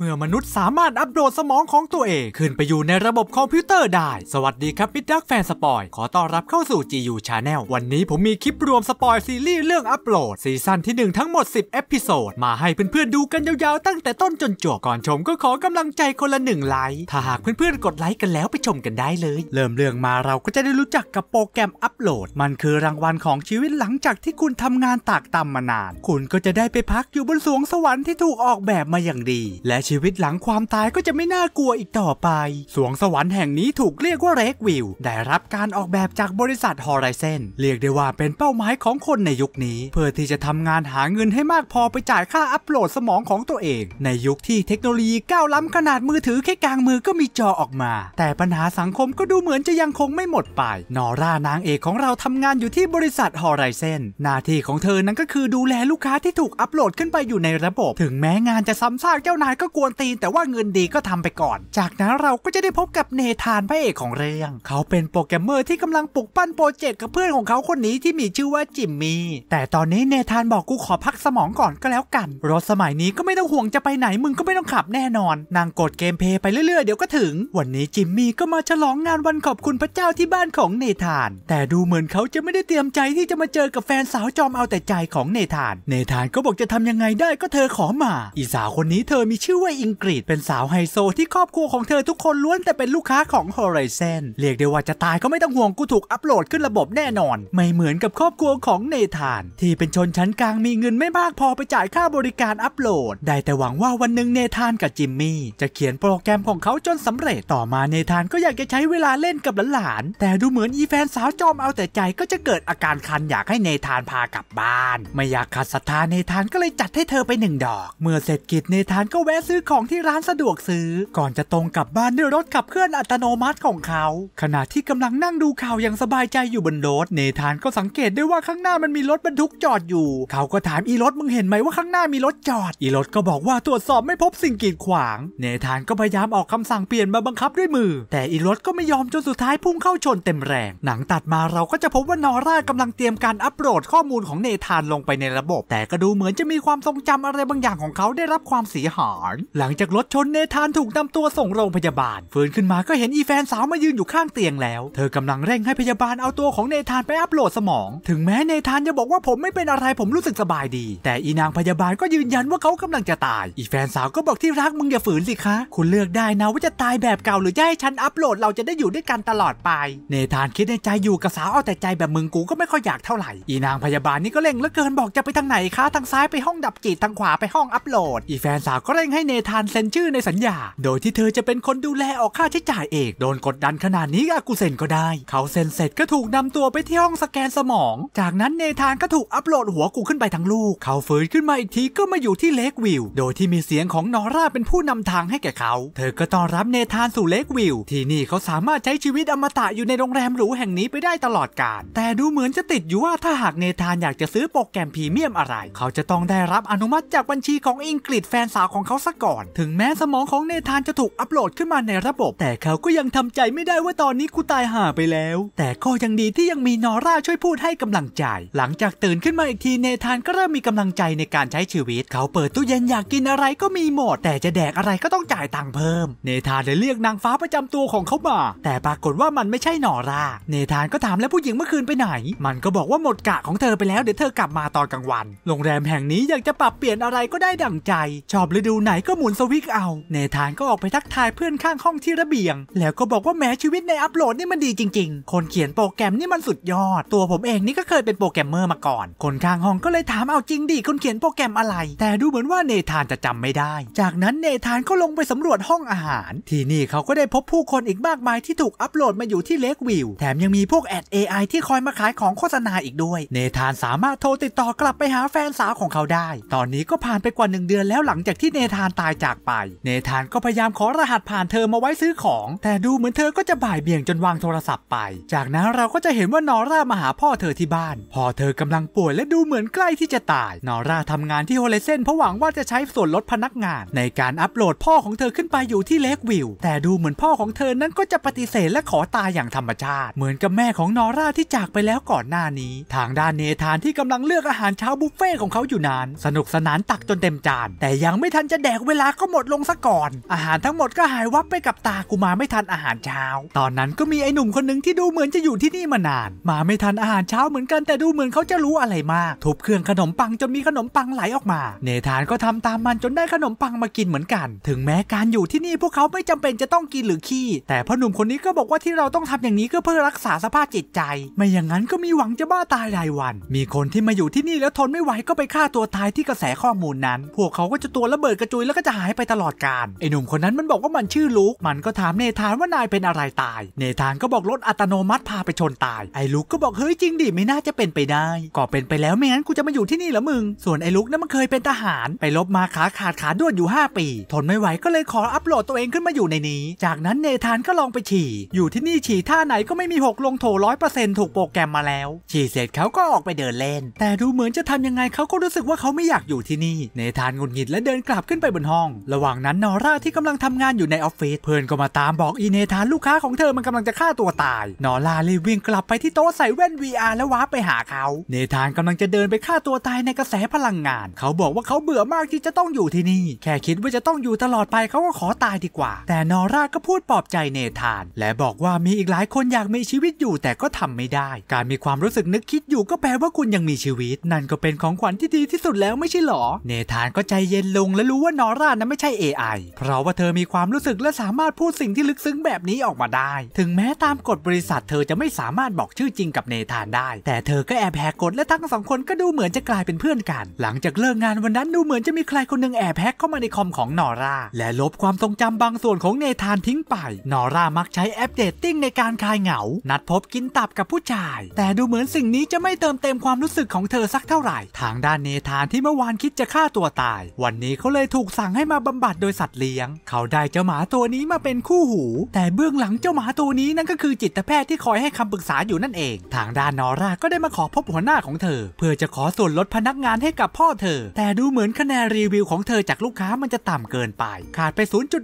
เมื่อมนุษย์สามารถอัปโหลดสมองของตัวเอง ขึ้นไปอยู่ในระบบคอมพิวเตอร์ได้ สวัสดีครับมิดดักแฟนสปอยขอต้อนรับเข้าสู่ GU Channel วันนี้ผมมีคลิปรวมสปอยซีรีส์เรื่องอัปโหลดซีซั่นที่ 1 ทั้งหมด 10 เอพิโซด มาให้เพื่อนๆดูกันยาวๆตั้งแต่ต้นจนจบก่อนชมก็ขอกำลังใจคนละหนึ่งไลค์ ถ้าหากเพื่อนๆกดไลค์กันแล้วไปชมกันได้เลย เริ่มเรื่องมาเราก็จะได้รู้จักกับโปรแกรมอัปโหลด มันคือรางวัลของชีวิตหลังจากที่คุณทำงานตากตำมานาน คุณก็จะได้ไปพักอยู่บนสวงสวรรค์ที่ถูกออกแบบมาอย่างดี และชีวิตหลังความตายก็จะไม่น่ากลัวอีกต่อไป สวงสวรรค์แห่งนี้ถูกเรียกว่าเรกวิวได้รับการออกแบบจากบริษัทฮอรเซนเรียกได้ว่าเป็นเป้าหมายของคนในยุคนี้ เพื่อที่จะทำงานหาเงินให้มากพอไปจ่ายค่าอัปโหลดสมองของตัวเอง ในยุคที่เทคโนโลยีก้าวล้ำขนาดมือถือแค่กลางมือก็มีจอออกมา แต่ปัญหาสังคมก็ดูเหมือนจะยังคงไม่หมดไปนอร่านางเอกของเราทำงานอยู่ที่บริษัทฮอรเซนหน้าที่ของเธอนั้นก็คือดูแลลูกค้าที่ถูกอัปโหลดขึ้นไปอยู่ในระบบ ถึงแม้งานจะซ้ำซากเจ้านายก็กกวนตีนแต่ว่าเงินดีก็ทำไปก่อน จากนั้นเราก็จะได้พบกับเนธานพระเอกของเรื่อง เขาเป็นโปรแกรมเมอร์ที่กำลังปลุกปั้นโปรเจกต์กับเพื่อนของเขาคนนี้ที่มีชื่อว่าจิมมี่ แต่ตอนนี้เนธานบอกกูขอพักสมองก่อนก็แล้วกัน รถสมัยนี้ก็ไม่ต้องห่วงจะไปไหนมึงก็ไม่ต้องขับแน่นอนนางกดเกมเพย์ไปเรื่อยๆ เดี๋ยวก็ถึง วันนี้จิมมี่ก็มาฉลองงานวันขอบคุณพระเจ้าที่บ้านของเนธาน แต่ดูเหมือนเขาจะไม่ได้เตรียมใจที่จะมาเจอกับแฟนสาวจอมเอาแต่ใจของเนธาน เนธานก็บอกจะทำยังไงได้ก็เธอขอมา อีสาวคนนี้เธอมีชื่อว่ายอิงกฤษเป็นสาวไฮโซ ที่ครอบครัวของเธอทุกคนล้วน แต่เป็นลูกค้าของ Horizon เรียกได้ว่าจะตายก็ไม่ต้องห่วงกูถูกอัปโหลดขึ้นระบบแน่นอน ไม่เหมือนกับครอบครัวของเนธาน ที่เป็นชนชั้นกลางมีเงินไม่มาก พอไปจ่ายค่าบริการอัปโหลด ได้แต่หวังว่าวันหนึ่งเนธานกับจิมมี่จะเขียนโปรแกรมของเขาจนสำเร็จ ต่อมาเนธานก็อยากจะใช้เวลาเล่นกับหลานๆแต่ดูเหมือนอีแฟนสาวจอมเอาแต่ใจก็จะเกิดอาการคันอยากให้เนธานพากลับบ้าน ไม่อยากขัดศรัทธาเนธานก็เลยจัดให้เธอไปหนึ่งดอก เมื่อเสร็จกิจเนธานก็แวะซื้ออของที่ร้านสะดวกซื้อก่อนจะตรงกลับบ้านด้วยรถขับเคลื่อนอัตโนมัติของเขา ขณะที่กำลังนั่งดูข่าวอย่างสบายใจอยู่บนรถเนธานก็สังเกตได้ว่าข้างหน้ามันมีรถบรรทุกจอดอยู่ เขาก็ถามอีรถมึงเห็นไหมว่าข้างหน้ามีรถจอดอีรถก็บอกว่าตรวจสอบไม่พบสิ่งกีดขวาง เนธานก็พยายามออกคำสั่งเปลี่ยนมาบังคับด้วยมือแต่อีรถก็ไม่ยอมจนสุดท้ายพุ่งเข้าชนเต็มแรงหนังตัดมาเราก็จะพบว่านอร่ากำลังเตรียมการอัปโหลดข้อมูลของเนธานลงไปในระบบ แต่ก็ดูเหมือนจะมีความทรงจำอะไรบางอย่างของเขาได้รับความเสียหายหลังจากรถชนเนธานถูกนำตัวส่งโรงพยาบาล ฟื้นขึ้นมาก็เห็นอีแฟนสาวมายืนอยู่ข้างเตียงแล้ว เธอกำลังเร่งให้พยาบาลเอาตัวของเนธานไปอัปโหลดสมอง ถึงแม้เนธานจะบอกว่าผมไม่เป็นอะไรผมรู้สึกสบายดี แต่อีนางพยาบาลก็ยืนยันว่าเขากำลังจะตาย อีแฟนสาวก็บอกที่รักมึงอย่าฝืนสิคะ คุณเลือกได้นะว่าจะตายแบบเก่าหรือจะให้ฉันอัปโหลดเราจะได้อยู่ด้วยกันตลอดไปเนธานคิดในใจอยู่กับสาวเอาแต่ใจแบบมึงกูก็ไม่ค่อยอยากเท่าไหร่อีนางพยาบาลนี่ก็เร่งเหลือเกินบอกจะไปทางไหนคะทางซ้ายไปห้องดับจิตทางขวาไปห้องอัปโหลด อีแฟนสาวก็เร่งให้เนธานเซ็นชื่อในสัญญา โดยที่เธอจะเป็นคนดูแลออกค่าใช้จ่ายเอง โดนกดดันขนาดนี้อากูเซ็นก็ได้ เขาเซ็นเสร็จก็ถูกนำตัวไปที่ห้องสแกนสมอง จากนั้นเนธานก็ถูกอัปโหลดหัวกูขึ้นไปทั้งลูก เขาฟื้นขึ้นมาอีกทีก็มาอยู่ที่เลกวิว โดยที่มีเสียงของนอร่าเป็นผู้นำทางให้แก่เขา เธอก็ต้อนรับเนธานสู่เลกวิวที่นี่เขาสามารถใช้ชีวิตอมตะอยู่ในโรงแรมหรูแห่งนี้ไปได้ตลอดกาลแต่ดูเหมือนจะติดอยู่ว่าถ้าหากเนธานอยากจะซื้อโปรแกรมพรีเมียมอะไร เขาจะต้องได้รับอนุมัติจากบัญชีของอิงกฤษแฟนสาวของเขาสักก่อนถึงแม้สมองของเนธานจะถูกอัปโหลดขึ้นมาในระบบ แต่เขาก็ยังทำใจไม่ได้ว่าตอนนี้กูตายห่าไปแล้ว แต่ก็ยังดีที่ยังมีนอร่าช่วยพูดให้กำลังใจ หลังจากตื่นขึ้นมาอีกทีเนธานก็เริ่มมีกำลังใจในการใช้ชีวิต เขาเปิดตู้เย็นอยากกินอะไรก็มีหมด แต่จะแดกอะไรก็ต้องจ่ายตังค์เพิ่ม เนธานเลยเรียกนางฟ้าประจำตัวของเขามาแต่ปรากฏว่ามันไม่ใช่นอร่าเนธานก็ถามแล้วผู้หญิงเมื่อคืนไปไหน มันก็บอกว่าหมดกะของเธอไปแล้วเดี๋ยวเธอกลับมาตอนกลางวันโรงแรมแห่งนี้อยากจะปรับเปลี่ยนอะไรก็ได้ดั่งใจ ชอบฤดูไหนก็หมุนสวิกเอาเนธานก็ออกไปทักทายเพื่อนข้างห้องที่ระเบียง แล้วก็บอกว่าแม้ชีวิตในอัปโหลดนี่มันดีจริงๆ คนเขียนโปรแกรมนี่มันสุดยอด ตัวผมเองนี่ก็เคยเป็นโปรแกรมเมอร์มาก่อน คนข้างห้องก็เลยถามเอาจริงดิคนเขียนโปรแกรมอะไร แต่ดูเหมือนว่าเนธานจะจำไม่ได้ จากนั้นเนธานก็ลงไปสำรวจห้องอาหาร ที่นี่เขาก็ได้พบผู้คนอีกมากมายที่ถูกอัปโหลดมาอยู่ที่เลกวิว แถมยังมีพวกแอด AI ที่คอยมาขายของโฆษณาอีกด้วย เนธานสามารถโทรติดต่อกลับไปหาแฟนสาวของเขาได้ ตอนนี้ก็ผ่านไปกว่า1เดือนแล้วหลังจากที่เนธานตายจากไป เนธานก็พยายามขอรหัสผ่านเธอมาไว้ซื้อของ แต่ดูเหมือนเธอก็จะบ่ายเบี่ยงจนวางโทรศัพท์ไป จากนั้นเราก็จะเห็นว่านอร่ามาหาพ่อเธอที่บ้าน พ่อเธอกำลังป่วยและดูเหมือนใกล้ที่จะตายนอร่าทำงานที่โฮเลเซนเพราะหวังว่าจะใช้ส่วนลดพนักงาน ในการอัปโหลดพ่อของเธอขึ้นไปอยู่ที่เลกวิว แต่ดูเหมือนพ่อของเธอนั้นก็จะปฏิเสธและขอตายอย่างธรรมชาติเหมือนกับแม่ของนอร่าที่จากไปแล้วก่อนหน้านี้ทางด้านเนธานที่กำลังเลือกอาหารเช้าบุฟเฟ่ของเขาอยู่นาน สนุกสนานตักจนเต็มจาน แต่ยังไม่ทันจะแดกเวลาก็หมดลงซะก่อน อาหารทั้งหมดก็หายวับไปกับตากูมาไม่ทันอาหารเช้า ตอนนั้นก็มีไอ้หนุ่มคนหนึ่งที่ดูเหมือนจะอยู่ที่นี่มานาน มาไม่ทันอาหารเช้าเหมือนกัน แต่ดูเหมือนเขาจะรู้อะไรมากทุบเครื่องขนมปังจนมีขนมปังไหลออกมาเนธานก็ทำตามมันจนได้ขนมปังมากินเหมือนกัน ถึงแม้การอยู่ที่นี่พวกเขาไม่จำเป็นจะต้องกินหรือขี้แต่พ่อหนุ่มคนนี้ก็บอกว่าที่เราต้องทำอย่างนี้ก็เพื่อรักษาสภาพจิตใจ ไม่อย่างนั้นก็มีหวังจะบ้าตายรายวัน มีคนที่มาอยู่ที่นี่แล้วทนไม่ไหวก็ไปฆ่าตัวตายที่กระแสข้อมูลนั้น พวกเขาก็จะตัวระเบิดกระจุยแล้วก็จะหายไปตลอดการไอหนุ่มคนนั้นมันบอกว่ามันชื่อลูกมันก็ถามเนธานว่านายเป็นอะไรตายเนธานก็บอกรถอัตโนมัติพาไปชนตายไอลูกก็บอกเฮ้ยจริงดิไม่น่าจะเป็นไปได้ก็เป็นไปแล้วไม่งั้นกูจะมาอยู่ที่นี่เหรอมึง ส่วนไอลูกนั้นมันเคยเป็นทหารไปลบมาขาขาดขาด้วนอยู่ 5 ปี ทนไม่ไหวก็เลยขออัปโหลดตัวเองขึ้นมาอยู่ในนี้ จากนั้นเนธานก็ลองไปฉี่อยู่ที่นี่ฉี่ท่าไหนก็ไม่มีหกลงโถร้อยเปอร์เซ็นต์ถูกโปรแกรมมาแล้ว ฉี่เสร็จเขาก็ออกไปเดินเล่นแต่ดูเหมือนจะทำยังไงเขาก็รู้สึกว่าเขาไม่อยากอยู่ที่นี่เนธานงุนหงิดและเดินกลับขึ้นไปบนห้องระหว่างนั้นนอร่าที่กำลังทำงานอยู่ในออฟฟิศเพื่อนก็มาตามบอกอีเนธานลูกค้าของเธอมันกำลังจะฆ่าตัวตายนอร่าเลยวิ่งกลับไปที่โต๊ะใส่แว่น VR แล้วว้าไปหาเขาเนธานกำลังจะเดินไปฆ่าตัวตายในกระแสพลังงาน เขาบอกว่าเขาเบื่อมากที่จะต้องอยู่ที่นี่ แค่คิดว่าจะต้องอยู่ตลอดไปเขาก็ขอตายดีกว่า แต่นอร่าก็พูดปลอบใจเนธาน และบอกว่ามีอีกหลายคนอยากมีชีวิตอยู่แต่ก็ทำไม่ได้ การมีความรู้สึกนึกคิดอยู่ก็แปลว่าคุณยังมีชีวิต นั่นก็เป็นของขวัญที่ดีที่สุดแล้วไม่ใช่หรอเนธานก็ใจเย็นลง และรู้ว่านอร่านั้นไม่ใช่ AI เพราะว่าเธอมีความรู้สึกและสามารถพูดสิ่งที่ลึกซึ้งแบบนี้ออกมาได้ ถึงแม้ตามกฎบริษัทเธอจะไม่สามารถบอกชื่อจริงกับเนธานได้ แต่เธอก็แอบแหกกฎและทั้งสองคนก็ดูเหมือนจะกลายเป็นเพื่อนกัน หลังจากเลิกงานวันนั้นดูเหมือนจะมีใครคนนึงแอบแฮกเข้ามาในคอมของนอร่าและลบความทรงจำบางส่วนของเนธานทิ้งไปนอร่ามักใช้แอปเดตติ้งในการคลายเหงา นัดพบกินตับกับผู้ชาย แต่ดูเหมือนสิ่งนี้จะไม่เติมเต็มความรู้สึกของเธอสักเท่าไหร่ ทางด้านเนธานที่เมื่อวานคิดจะฆ่าตัวตาย วันนี้เขาเลยถูกสั่งให้มาบำบัดโดยสัตว์เลี้ยง เขาได้เจ้าหมาตัวนี้มาเป็นคู่หู แต่เบื้องหลังเจ้าหมาตัวนี้นั่นก็คือจิตแพทย์ที่คอยให้คำปรึกษาอยู่นั่นเอง ทางด้านนอร่าก็ได้มาขอพบหัวหน้าของเธอ เพื่อจะขอส่วนลดพนักงานให้กับพ่อเธอ แต่ดูเหมือนคะแนนรีวิวของเธอจากลูกค้ามันจะต่ำเกินไป ขาดไป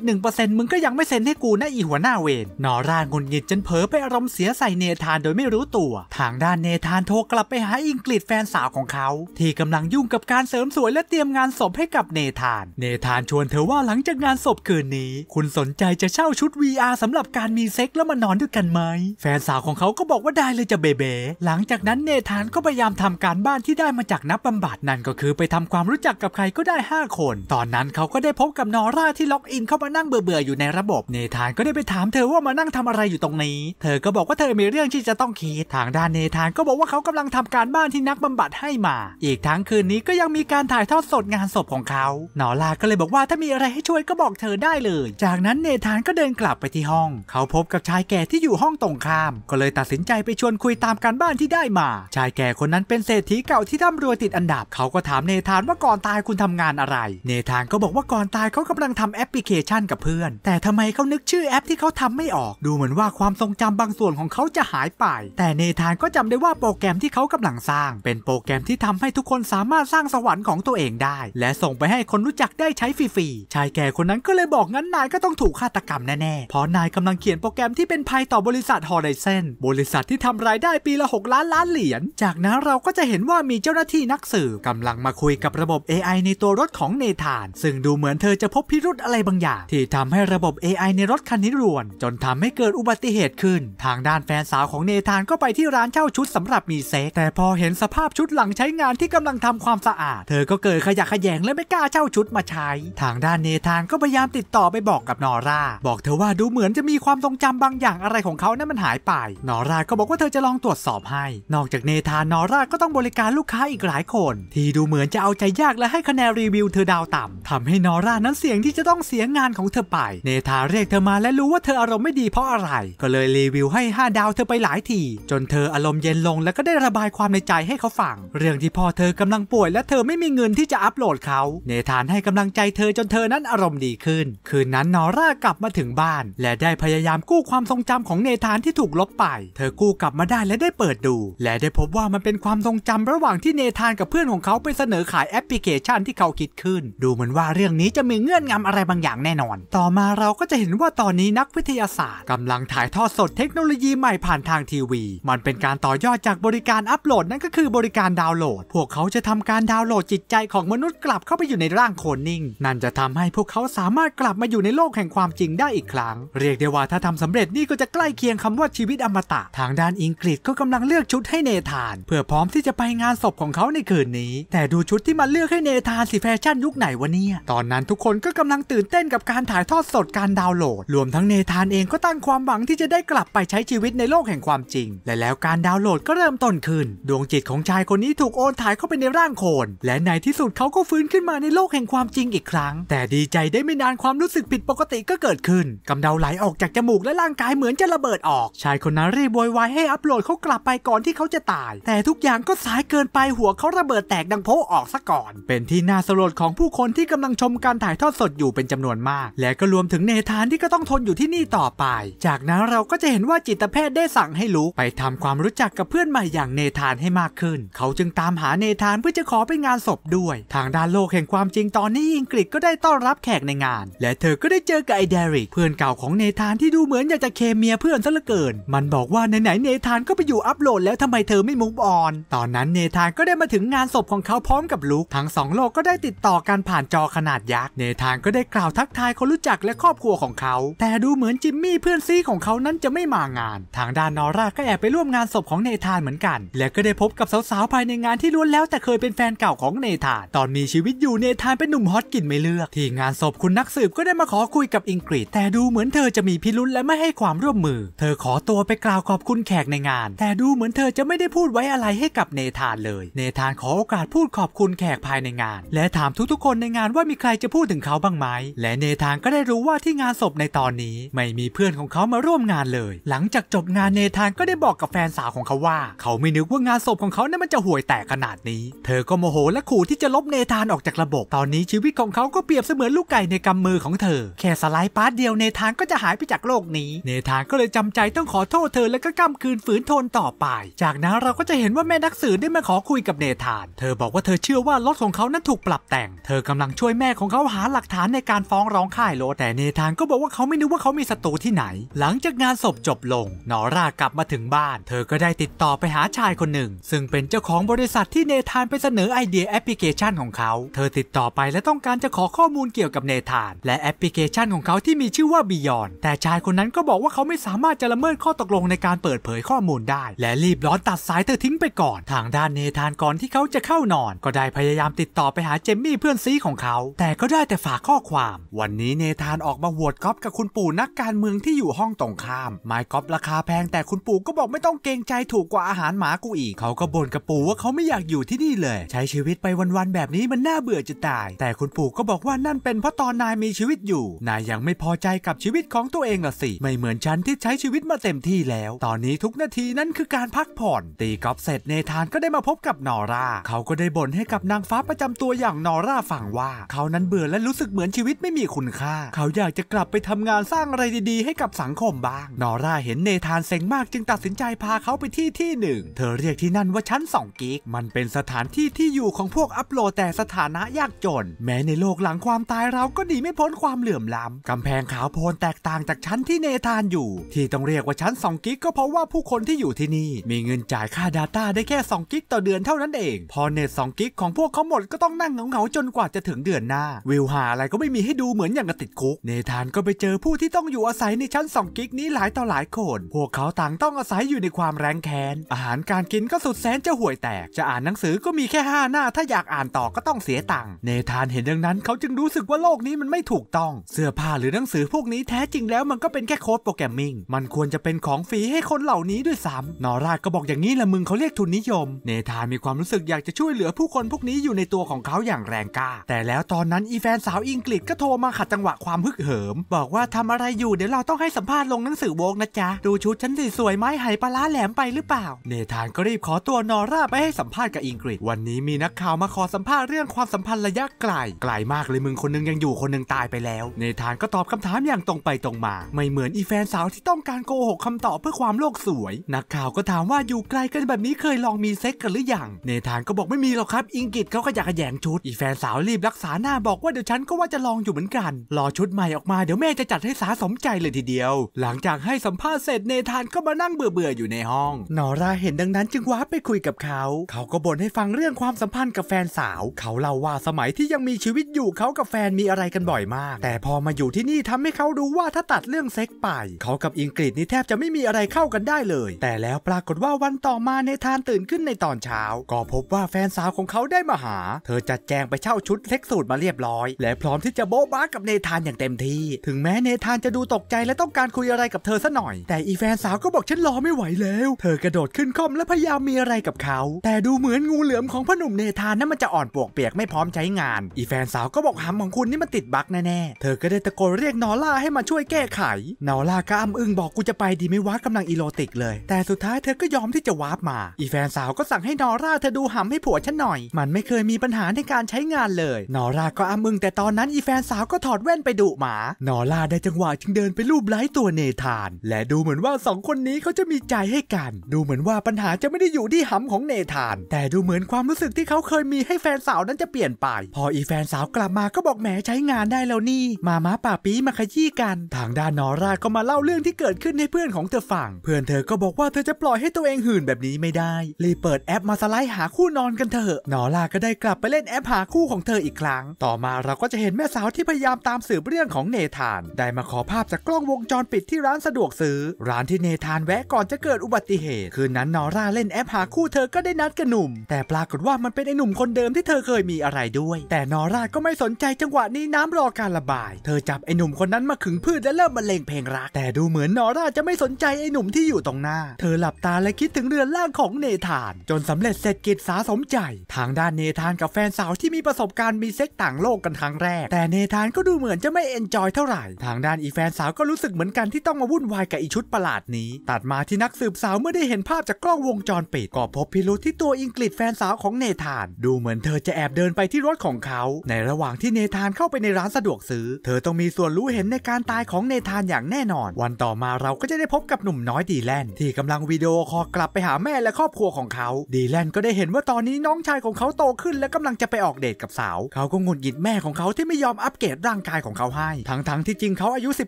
0.1%มึงก็ยังไม่เซ็นให้กูนะอีหัวหน้าเวนนอร่างุนหงิดจนเผลอไปอารมณ์เสียใส่เนธานโดยไม่รู้ตัว ทางด้านเนธานโทรกลับไปหาอิงกฤษแฟนสาวของเขา ที่กำลังยุ่งกับการเสริมสวยและเตรียมงานศพให้กับเนธานเนธานชวนเธอว่าหลังจากงานศพคืนนี้ คุณสนใจจะเช่าชุด VR สำหรับการมีเซ็กแล้วมานอนด้วยกันไหม แฟนสาวของเขาก็บอกว่าได้เลยจะเบเบหลังจากนั้นเนธานก็พยายามทำการบ้านที่ได้มาจากนักบำบัดนั่นก็คือไปทำความรู้จักกับใครก็ได้ 5 คน ตอนนั้นเขาก็ได้พบกับนอร่าที่ล็อกอินเข้ามานั่งเบื่อๆอยู่ในระบบเนธานก็ได้ไปถามเธอว่ามานั่งทำอะไรอยู่ตรงนี้ เธอก็บอกว่าเธอมีเรื่องที่จะต้องคิดทางด้านเนธานก็บอกว่าเขากำลังทำการบ้านที่นักบำบัดให้มา อีกทั้งคืนนี้ก็ยังมีการถ่ายทอดสดงานศพของเขานอร่าก็เลลยบอกว่าถ้ามีอะไรให้ช่วยก็บอกเธอได้เลย จากนั้นเนธานก็เดินกลับไปที่ห้อง เขาพบกับชายแก่ที่อยู่ห้องตรงข้าม ก็เลยตัดสินใจไปชวนคุยตามการบ้านที่ได้มา ชายแก่คนนั้นเป็นเศรษฐีเก่าที่ท่ำรวยติดอันดับ เขาก็ถามเนธานว่าก่อนตายคุณทำงานอะไรเนธานก็บอกว่าก่อนตายเขากำลังทำแอปพลิเคชันกับเพื่อน แต่ทำไมเขานึกชื่อแอปที่เขาทำไม่ออก ดูเหมือนว่าความทรงจำบางส่วนของเขาจะหายไปแต่เนธานก็จำได้ว่าโปรแกรมที่เขากำลังสร้าง เป็นโปรแกรมที่ทำให้ทุกคนสามารถสร้างสวรรค์ของตัวเองได้ และส่งไปให้คนรู้จักได้ใช้ช้ฟรีๆชายแก่คนนั้นก็เลยบอกงั้นนายก็ต้องถูกฆาตกรรมแน่ๆ เพราะนายกำลังเขียนโปรแกรมที่เป็นภัยต่อบริษัทฮอไรเซนบริษัทที่ทำรายได้ปีละ 6 ล้านล้านเหรียญ จากนั้นเราก็จะเห็นว่ามีเจ้าหน้าที่นักสืบกำลังมาคุยกับระบบ AI ในตัวรถของเนธาน ซึ่งดูเหมือนเธอจะพบพิรุธอะไรบางอย่าง ที่ทำให้ระบบ AI ในรถคันนี้รวน จนทำให้เกิดอุบัติเหตุขึ้น ทางด้านแฟนสาวของเนธานก็ไปที่ร้านเช่าชุดสำหรับมีเซ็กแต่พอเห็นสภาพชุดหลังใช้งานที่กำลังทำความสะอาด เธอก็เกิดขยะขยงและไม่กล้าเช่าชุดมาใช้ทางด้านเนธานก็พยายามติดต่อไปบอกกับนอร่าบอกเธอว่าดูเหมือนจะมีความทรงจำบางอย่างอะไรของเขานั้นมันหายไปนอร่าก็บอกว่าเธอจะลองตรวจสอบให้ นอกจากเนธานนอร่าก็ต้องบริการลูกค้าอีกหลายคน ที่ดูเหมือนจะเอาใจยากและให้คะแนนรีวิวเธอดาวต่ำ ทำให้นอร่านั้นเสี่ยงที่จะต้องเสียงานของเธอไปเนธานเรียกเธอมาและรู้ว่าเธออารมณ์ไม่ดีเพราะอะไร ก็เลยรีวิวให้5ดาวเธอไปหลายทีจนเธออารมณ์เย็นลงแล้วก็ได้ระบายความในใจให้เขาฟังเรื่องที่พ่อเธอกำลังป่วยและเธอไม่มีเงินที่จะอัปโหลดเขา เนธานให้กำลังใจเธอจนเธอนั้นอารมณ์ดีขึ้น คืนนั้นนอร่ากลับมาถึงบ้าน และได้พยายามกู้ความทรงจำของเนธานที่ถูกลบไป เธอกู้กลับมาได้และได้เปิดดู และได้พบว่ามันเป็นความทรงจำระหว่างที่เนธานกับเพื่อนของเขาไปเสนอขายแอปพลิเคชันที่เขาคิดขึ้น ดูเหมือนว่าเรื่องนี้จะมีเงื่อนงำอะไรบางอย่างแน่นอน ต่อมาเราก็จะเห็นว่าตอนนี้นักวิทยาศาสตร์ กำลังถ่ายทอดสด เทคโนโลยีใหม่ผ่านทางทีวี มันเป็นการต่อยอดจากบริการอัปโหลด นั่นก็คือบริการดาวน์โหลด พวกเขาจะทำการดาวน์โหลดจิตใจของมนุษย์กลับเข้าไปอยู่ในร่างโคนนิ่งนั่นจะทำให้พวกเขาสามารถกลับมาอยู่ในโลกแห่งความจริงได้อีกครั้ง เรียกได้ว่าถ้าทำสำเร็จนี่ก็จะใกล้เคียงคำว่าชีวิตอมตะ ทางด้านอิงกฤษก็กำลังเลือกชุดให้เนธาน เพื่อพร้อมที่จะไปงานศพของเขาในคืนนี้ แต่ดูชุดที่มาเลือกให้เนธานสิแฟชั่นยุคไหนวะเนี่ยตอนนั้นทุกคนก็กำลังตื่นเต้นกับการถ่ายทอดสดการดาวน์โหลด รวมทั้งเนธานเองก็ตั้งความหวังที่จะได้กลับไปใช้ชีวิตในโลกแห่งความจริง และแล้วการดาวน์โหลดก็เริ่มต้นขึ้นดวงจิตของชายคนนี้ถูกโอนถ่ายเข้าไปในร่างโคนและในที่สุดเขาก็ฟื้นขึ้นมาในโลกแห่งความจริงอีกกครั้ง แต่ดีใจได้ไม่นานความรู้สึกผิดปกติก็เกิดขึ้นกำเดาไหลออกจากจมูกและร่างกายเหมือนจะระเบิดออก ชายคนนั้นรีบโวยวายให้อัปโหลดเขากลับไปก่อนที่เขาจะตาย แต่ทุกอย่างก็สายเกินไปหัวเขาระเบิดแตกดังโพออกซะก่อน เป็นที่น่าสลดของผู้คนที่กำลังชมการถ่ายทอดสดอยู่เป็นจำนวนมาก และก็รวมถึงเนธานที่ก็ต้องทนอยู่ที่นี่ต่อไป จากนั้นเราก็จะเห็นว่าจิตแพทย์ได้สั่งให้ลุกไปทำความรู้จักกับเพื่อนใหม่อย่างเนธานให้มากขึ้นเขาจึงตามหาเนธานเพื่อจะขอไปงานศพด้วย ทางด้านโลกแห่งความจริงตอนนี้อิงงกฤษก็ได้ต้อนรับแขกในงาน และเธอก็ได้เจอกับไอเดริก เพื่อนเก่าของเนธานที่ดูเหมือนอยากจะเคเมียเพื่อนซะเหลือเกิน มันบอกว่าไหนไหนเนธานก็ไปอยู่อัพโหลด แล้วทำไมเธอไม่มุกออน ตอนนั้นเนธานก็ได้มาถึงงานศพของเขาพร้อมกับลูกทั้งสองโลกก็ได้ติดต่อการผ่านจอขนาดยักษ์เนธานก็ได้กล่าวทักทายคนรู้จักและครอบครัวของเขา แต่ดูเหมือนจิมมี่เพื่อนซีของเขานั้นจะไม่มางาน ทางด้านนอร่าก็แอบไปร่วมงานศพของเนธานเหมือนกัน และก็ได้พบกับสาวๆภายในงานที่ล้วนแล้ว แต่เคยเป็นแฟนเก่าของเนธานตอนมีชีวิตอยู่เนธานเป็นหนุ่มฮอตกินไม่เลือก ที่งานศพคุณนักสืบก็ได้มาขอคุยกับอิงกฤษแต่ดูเหมือนเธอจะมีพิรุษและไม่ให้ความร่วมมือ เธอขอตัวไปกล่าวขอบคุณแขกในงาน แต่ดูเหมือนเธอจะไม่ได้พูดไว้อะไรให้กับเนธานเลย เนธานขอโอกาสพูดขอบคุณแขกภายในงาน และถามทุกๆคนในงานว่ามีใครจะพูดถึงเขาบ้างไหมและเนธานก็ได้รู้ว่าที่งานศพในตอนนี้ไม่มีเพื่อนของเขามาร่วมงานเลย หลังจากจบงานเนธานก็ได้บอกกับแฟนสาวของเขาว่า เขาไม่นึกว่างานศพของเขาเนี่ยมันจะห่วยแตกขนาดนี้ เธอก็โมโหและขู่ที่จะลบเนธานออกจากระบบตอนนี้ชีวิตของของเขาก็เปรียบเสมือนลูกไก่ในกำมือของเธอ แค่สไลด์พาร์ทเดียว เนธานก็จะหายไปจากโลกนี้ เนธานก็เลยจำใจต้องขอโทษเธอ และก็ก้ำคืนฝืนทนต่อไป จากนั้นเราก็จะเห็นว่าแม่นักสืบได้มาขอคุยกับเนธาน เธอบอกว่าเธอเชื่อว่ารถของเขานั้นถูกปรับแต่งเธอกำลังช่วยแม่ของเขาหาหลักฐานในการฟ้องร้องค่ายรถแต่เนธานก็บอกว่าเขาไม่รู้ว่าเขามีศัตรูที่ไหน หลังจากงานศพจบลงนอร่ากลับมาถึงบ้าน เธอก็ได้ติดต่อไปหาชายคนหนึ่ง ซึ่งเป็นเจ้าของบริษัทที่เนธานไปเสนอไอเดียแอปพลิเคชันของเขาเธอติดต่อไปและต้องการการจะขอข้อมูลเกี่ยวกับเนธาน และแอปพลิเคชันของเขาที่มีชื่อว่าบิยอนแต่ชายคนนั้นก็บอกว่าเขาไม่สามารถจะละเมิดข้อตกลงในการเปิดเผยข้อมูลได้ และรีบร้อนตัดสายเธอทิ้งไปก่อนทางด้านเนธานก่อนที่เขาจะเข้านอน ก็ได้พยายามติดต่อไปหาเจมมี่เพื่อนซีของเขา แต่ก็ได้แต่ฝากข้อความ วันนี้เนธานออกมาโหวดก๊อฟกับคุณปู่นักการเมืองที่อยู่ห้องตรงข้าม ไม้ก๊อฟราคาแพง แต่คุณปู่ก็บอกไม่ต้องเกรงใจถูกกว่าอาหารหมากูอีก เขาก็บ่นกับปู่ว่าเขาไม่อยากอยู่ที่นี่เลย ใช้ชีวิตไปวันๆแบบนี้มันน่าเบื่อจะตายแต่คุณปูู่ก็บอกว่านั่นเป็นเพราะตอนนายมีชีวิตอยู่ นายยังไม่พอใจกับชีวิตของตัวเองละสิ ไม่เหมือนฉันที่ใช้ชีวิตมาเต็มที่แล้ว ตอนนี้ทุกนาทีนั้นคือการพักผ่อน ตีกอล์ฟเสร็จเนธานก็ได้มาพบกับนอร่าเขาก็ได้บ่นให้กับนางฟ้าประจำตัวอย่างนอร่าฟังว่า เขานั้นเบื่อและรู้สึกเหมือนชีวิตไม่มีคุณค่า เขาอยากจะกลับไปทำงานสร้างอะไรดีๆให้กับสังคมบ้างนอร่าเห็นเนธานเซ็งมากจึงตัดสินใจพาเขาไปที่ที่หนึ่งเธอเรียกที่นั่นว่าชั้นสองกิกมันเป็นสถานที่ที่อยู่ของพวกอัปโหลดแต่สถานะยากจน แม้เนโลกหลังความตายเราก็หนีไม่พ้นความเหลื่อมล้ำกำแพงขาวโพลนแตกต่างจากชั้นที่เนธานอยู่ ที่ต้องเรียกว่าชั้น2กิกก็เพราะว่าผู้คนที่อยู่ที่นี่มีเงินจ่ายค่า Data ได้แค่2กิกต่อเดือนเท่านั้นเอง พอเน็ต2กิกของพวกเขาหมดก็ต้องนั่งเหงาๆจนกว่าจะถึงเดือนหน้า วิวหาอะไรก็ไม่มีให้ดูเหมือนอย่างกระติดคุกเนธานก็ไปเจอผู้ที่ต้องอยู่อาศัยในชั้น2กิกนี้หลายต่อหลายคนพวกเขาต่างต้องอาศัยอยู่ในความแรงแค้นอาหารการกินก็สุดแสนจะห่วยแตกจะอ่านหนังสือก็มีแค่5หน้าถ้าอยากอ่านต่อก็ต้องเสียตังค์เนธานเห็นดังนั้นเขาจึงรู้สึกว่าโลกนี้มันไม่ถูกต้อง เสื้อผ้าหรือหนังสือพวกนี้แท้จริงแล้วมันก็เป็นแค่โค้ดโปรแกรมมิ่งมันควรจะเป็นของฟรีให้คนเหล่านี้ด้วยซ้ำนอราก็บอกอย่างนี้ละมึงเขาเรียกทุนนิยม เนธาน มีความรู้สึกอยากจะช่วยเหลือผู้คนพวกนี้อยู่ในตัวของเขาอย่างแรงกล้าแต่แล้วตอนนั้นอีแฟนสาวอังกฤษก็โทรมาขัดจังหวะความฮึกเหิม บอกว่าทำอะไรอยู่เดี๋ยวเราต้องให้สัมภาษณ์ลงหนังสือโวกนะจ๊ะดูชุดฉันสิสวยไหมหายปลาลาแหลมไปหรือเปล่าเนธานก็รีบขอตัวนอร่าไปให้สัมภาษณ์กับอังกฤษ วันนี้มีนักข่าวมาขอสัมภาษณ์เรื่องความสัมพันธ์ระยะไกลลมากเลยมึงคนนึงยังอยู่คนนึงตายไปแล้ว เนธานก็ตอบคำถามอย่างตรงไปตรงมา ไม่เหมือนอีแฟนสาวที่ต้องการโกหกคำตอบเพื่อความโลกสวย นักข่าวก็ถามว่าอยู่ไกลกันแบบนี้เคยลองมีเซ็กกันหรือยังเนธานก็บอกไม่มีหรอกครับอิงกิตเขาก็อยากแย่งชุดอีแฟนสาวรีบรักษาหน้าบอกว่าเดี๋ยวฉันก็ว่าจะลองอยู่เหมือนกันรอชุดใหม่ออกมาเดี๋ยวแม่จะจัดให้สาสมใจเลยทีเดียว หลังจากให้สัมภาษณ์เสร็จเนธานก็มานั่งเบื่อๆอยู่ในห้องนอราเห็นดังนั้น จึงว้าไปคุยกับเขา เขาก็บ่นให้ฟังเรื่องความสัมพันธ์กับแฟนสาว เขาเล่าว่าสมัยที่ยังมีชีวิตอยู่เขากับแฟนมีอะไรกันบ่อยมาก แต่พอมาอยู่ที่นี่ทำให้เขารู้ว่าถ้าตัดเรื่องเซ็กไปเขากับอิงกฤษนี่แทบจะไม่มีอะไรเข้ากันได้เลย แต่แล้วปรากฏว่าวันต่อมาในทานตื่นขึ้นในตอนเช้า ก็พบว่าแฟนสาวของเขาได้มาหา เธอจัดแจงไปเช่าชุดเซ็กสูตรมาเรียบร้อย และพร้อมที่จะโบ๊ะบ้ากับเนธานอย่างเต็มที่ ถึงแม้เนธานจะดูตกใจและต้องการคุยอะไรกับเธอสัหน่อย แต่อีแฟนสาวก็บอกฉันรอไม่ไหวแล้ว เธอกระโดดขึ้นคอมและพยายามมีอะไรกับเขาแต่ดูเหมือนงูเหลือมของพ่อหนุ่มเนธานนั้นมันจะอ่อนปวกเปียกไม่พร้อมใช้งานอีแฟนนสาวก็บอกหำของคุณนี่มันติดบั๊กแน่ๆ เธอก็ได้ตะโกนเรียกนอล่าให้มาช่วยแก้ไข นอล่าก็อ้ำอึ้งบอกกูจะไปดีไม่วะกำลังอีโรติกเลย แต่สุดท้ายเธอก็ยอมที่จะวาร์ปมา อีแฟนสาวก็สั่งให้นอร่าเธอดูหำให้ผัวฉันหน่อย มันไม่เคยมีปัญหาในการใช้งานเลย นอร่าก็อ้ำอึ้งแต่ตอนนั้นอีแฟนสาวก็ถอดแว่นไปดุหมา นอร่าได้จังหวะจึงเดินไปรูปไล้ตัวเนธาน และดูเหมือนว่าสองคนนี้เขาจะมีใจให้กัน ดูเหมือนว่าปัญหาจะไม่ได้อยู่ที่หำของเนธาน แต่ดูเหมือนความรู้สึกที่เขาเคยมีให้แฟนสาวนั้นจะเปลี่ยนไป พออีแฟนสาวกลับมาก็บอกแหมใช้งานได้แล้วนี่ มาม้าป่าปีมาขยี้กัน ทางด้านนอร่าก็มาเล่าเรื่องที่เกิดขึ้นให้เพื่อนของเธอฟัง เพื่อนเธอก็บอกว่าเธอจะปล่อยให้ตัวเองหื่นแบบนี้ไม่ได้เลยเปิดแอปมาสไลด์หาคู่นอนกันเถอะนอร่าก็ได้กลับไปเล่นแอปหาคู่ของเธออีกครั้ง ต่อมาเราก็จะเห็นแม่สาวที่พยายามตามสืบเรื่องของเนธาน ได้มาขอภาพจากกล้องวงจรปิดที่ร้านสะดวกซื้อ ร้านที่เนธานแวะก่อนจะเกิดอุบัติเหตุคืนนั้นนอร่าเล่นแอปหาคู่เธอก็ได้นัดกับหนุ่ม แต่ปรากฏว่ามันเป็นไอหนุ่มคนเดิมที่เธอเคยมีอะไรด้วย แต่นอร่าาตก็ไม่สนใจจังหวะนี้น้ำรอการระบาย เธอจับไอ้หนุ่มคนนั้นมาขึงพืชและเริ่มบรรเลงเพลงรัก แต่ดูเหมือนนอร่าจะไม่สนใจไอ้หนุ่มที่อยู่ตรงหน้า เธอหลับตาและคิดถึงเรือนร่างของเนธาน จนสำเร็จเสร็จกิจสาสมใจ ทางด้านเนธานกับแฟนสาวที่มีประสบการณ์มีเซ็กต่างโลกกันครั้งแรกแต่เนธานก็ดูเหมือนจะไม่เอนจอยเท่าไหร่ทางด้านอีแฟนสาวก็รู้สึกเหมือนกันที่ต้องมาวุ่นวายกับอีชุดประหลาดนี้ ตัดมาที่นักสืบสาวเมื่อได้เห็นภาพจากกล้องวงจรปิดก็พบพิรุธที่ตัวอิงกฤษแฟนสาวของเนธาน ดูเหมือนเธอจะแอบเดินไปที่รถของเขาในระหว่างที่เนธานเข้าไปในร้านสะดวกซื้อเธอต้องมีส่วนรู้เห็นในการตายของเนธานอย่างแน่นอน วันต่อมาเราก็จะได้พบกับหนุ่มน้อยดีแลนที่กำลังวิดีโอคอลกลับไปหาแม่และครอบครัวของเขา ดีแลนก็ได้เห็นว่าตอนนี้น้องชายของเขาโตขึ้นและกำลังจะไปออกเดทกับสาว เขาก็งุนหงิดแม่ของเขาที่ไม่ยอมอัปเกรดร่างกายของเขาให้ทั้งๆทที่จริงเขาอายุ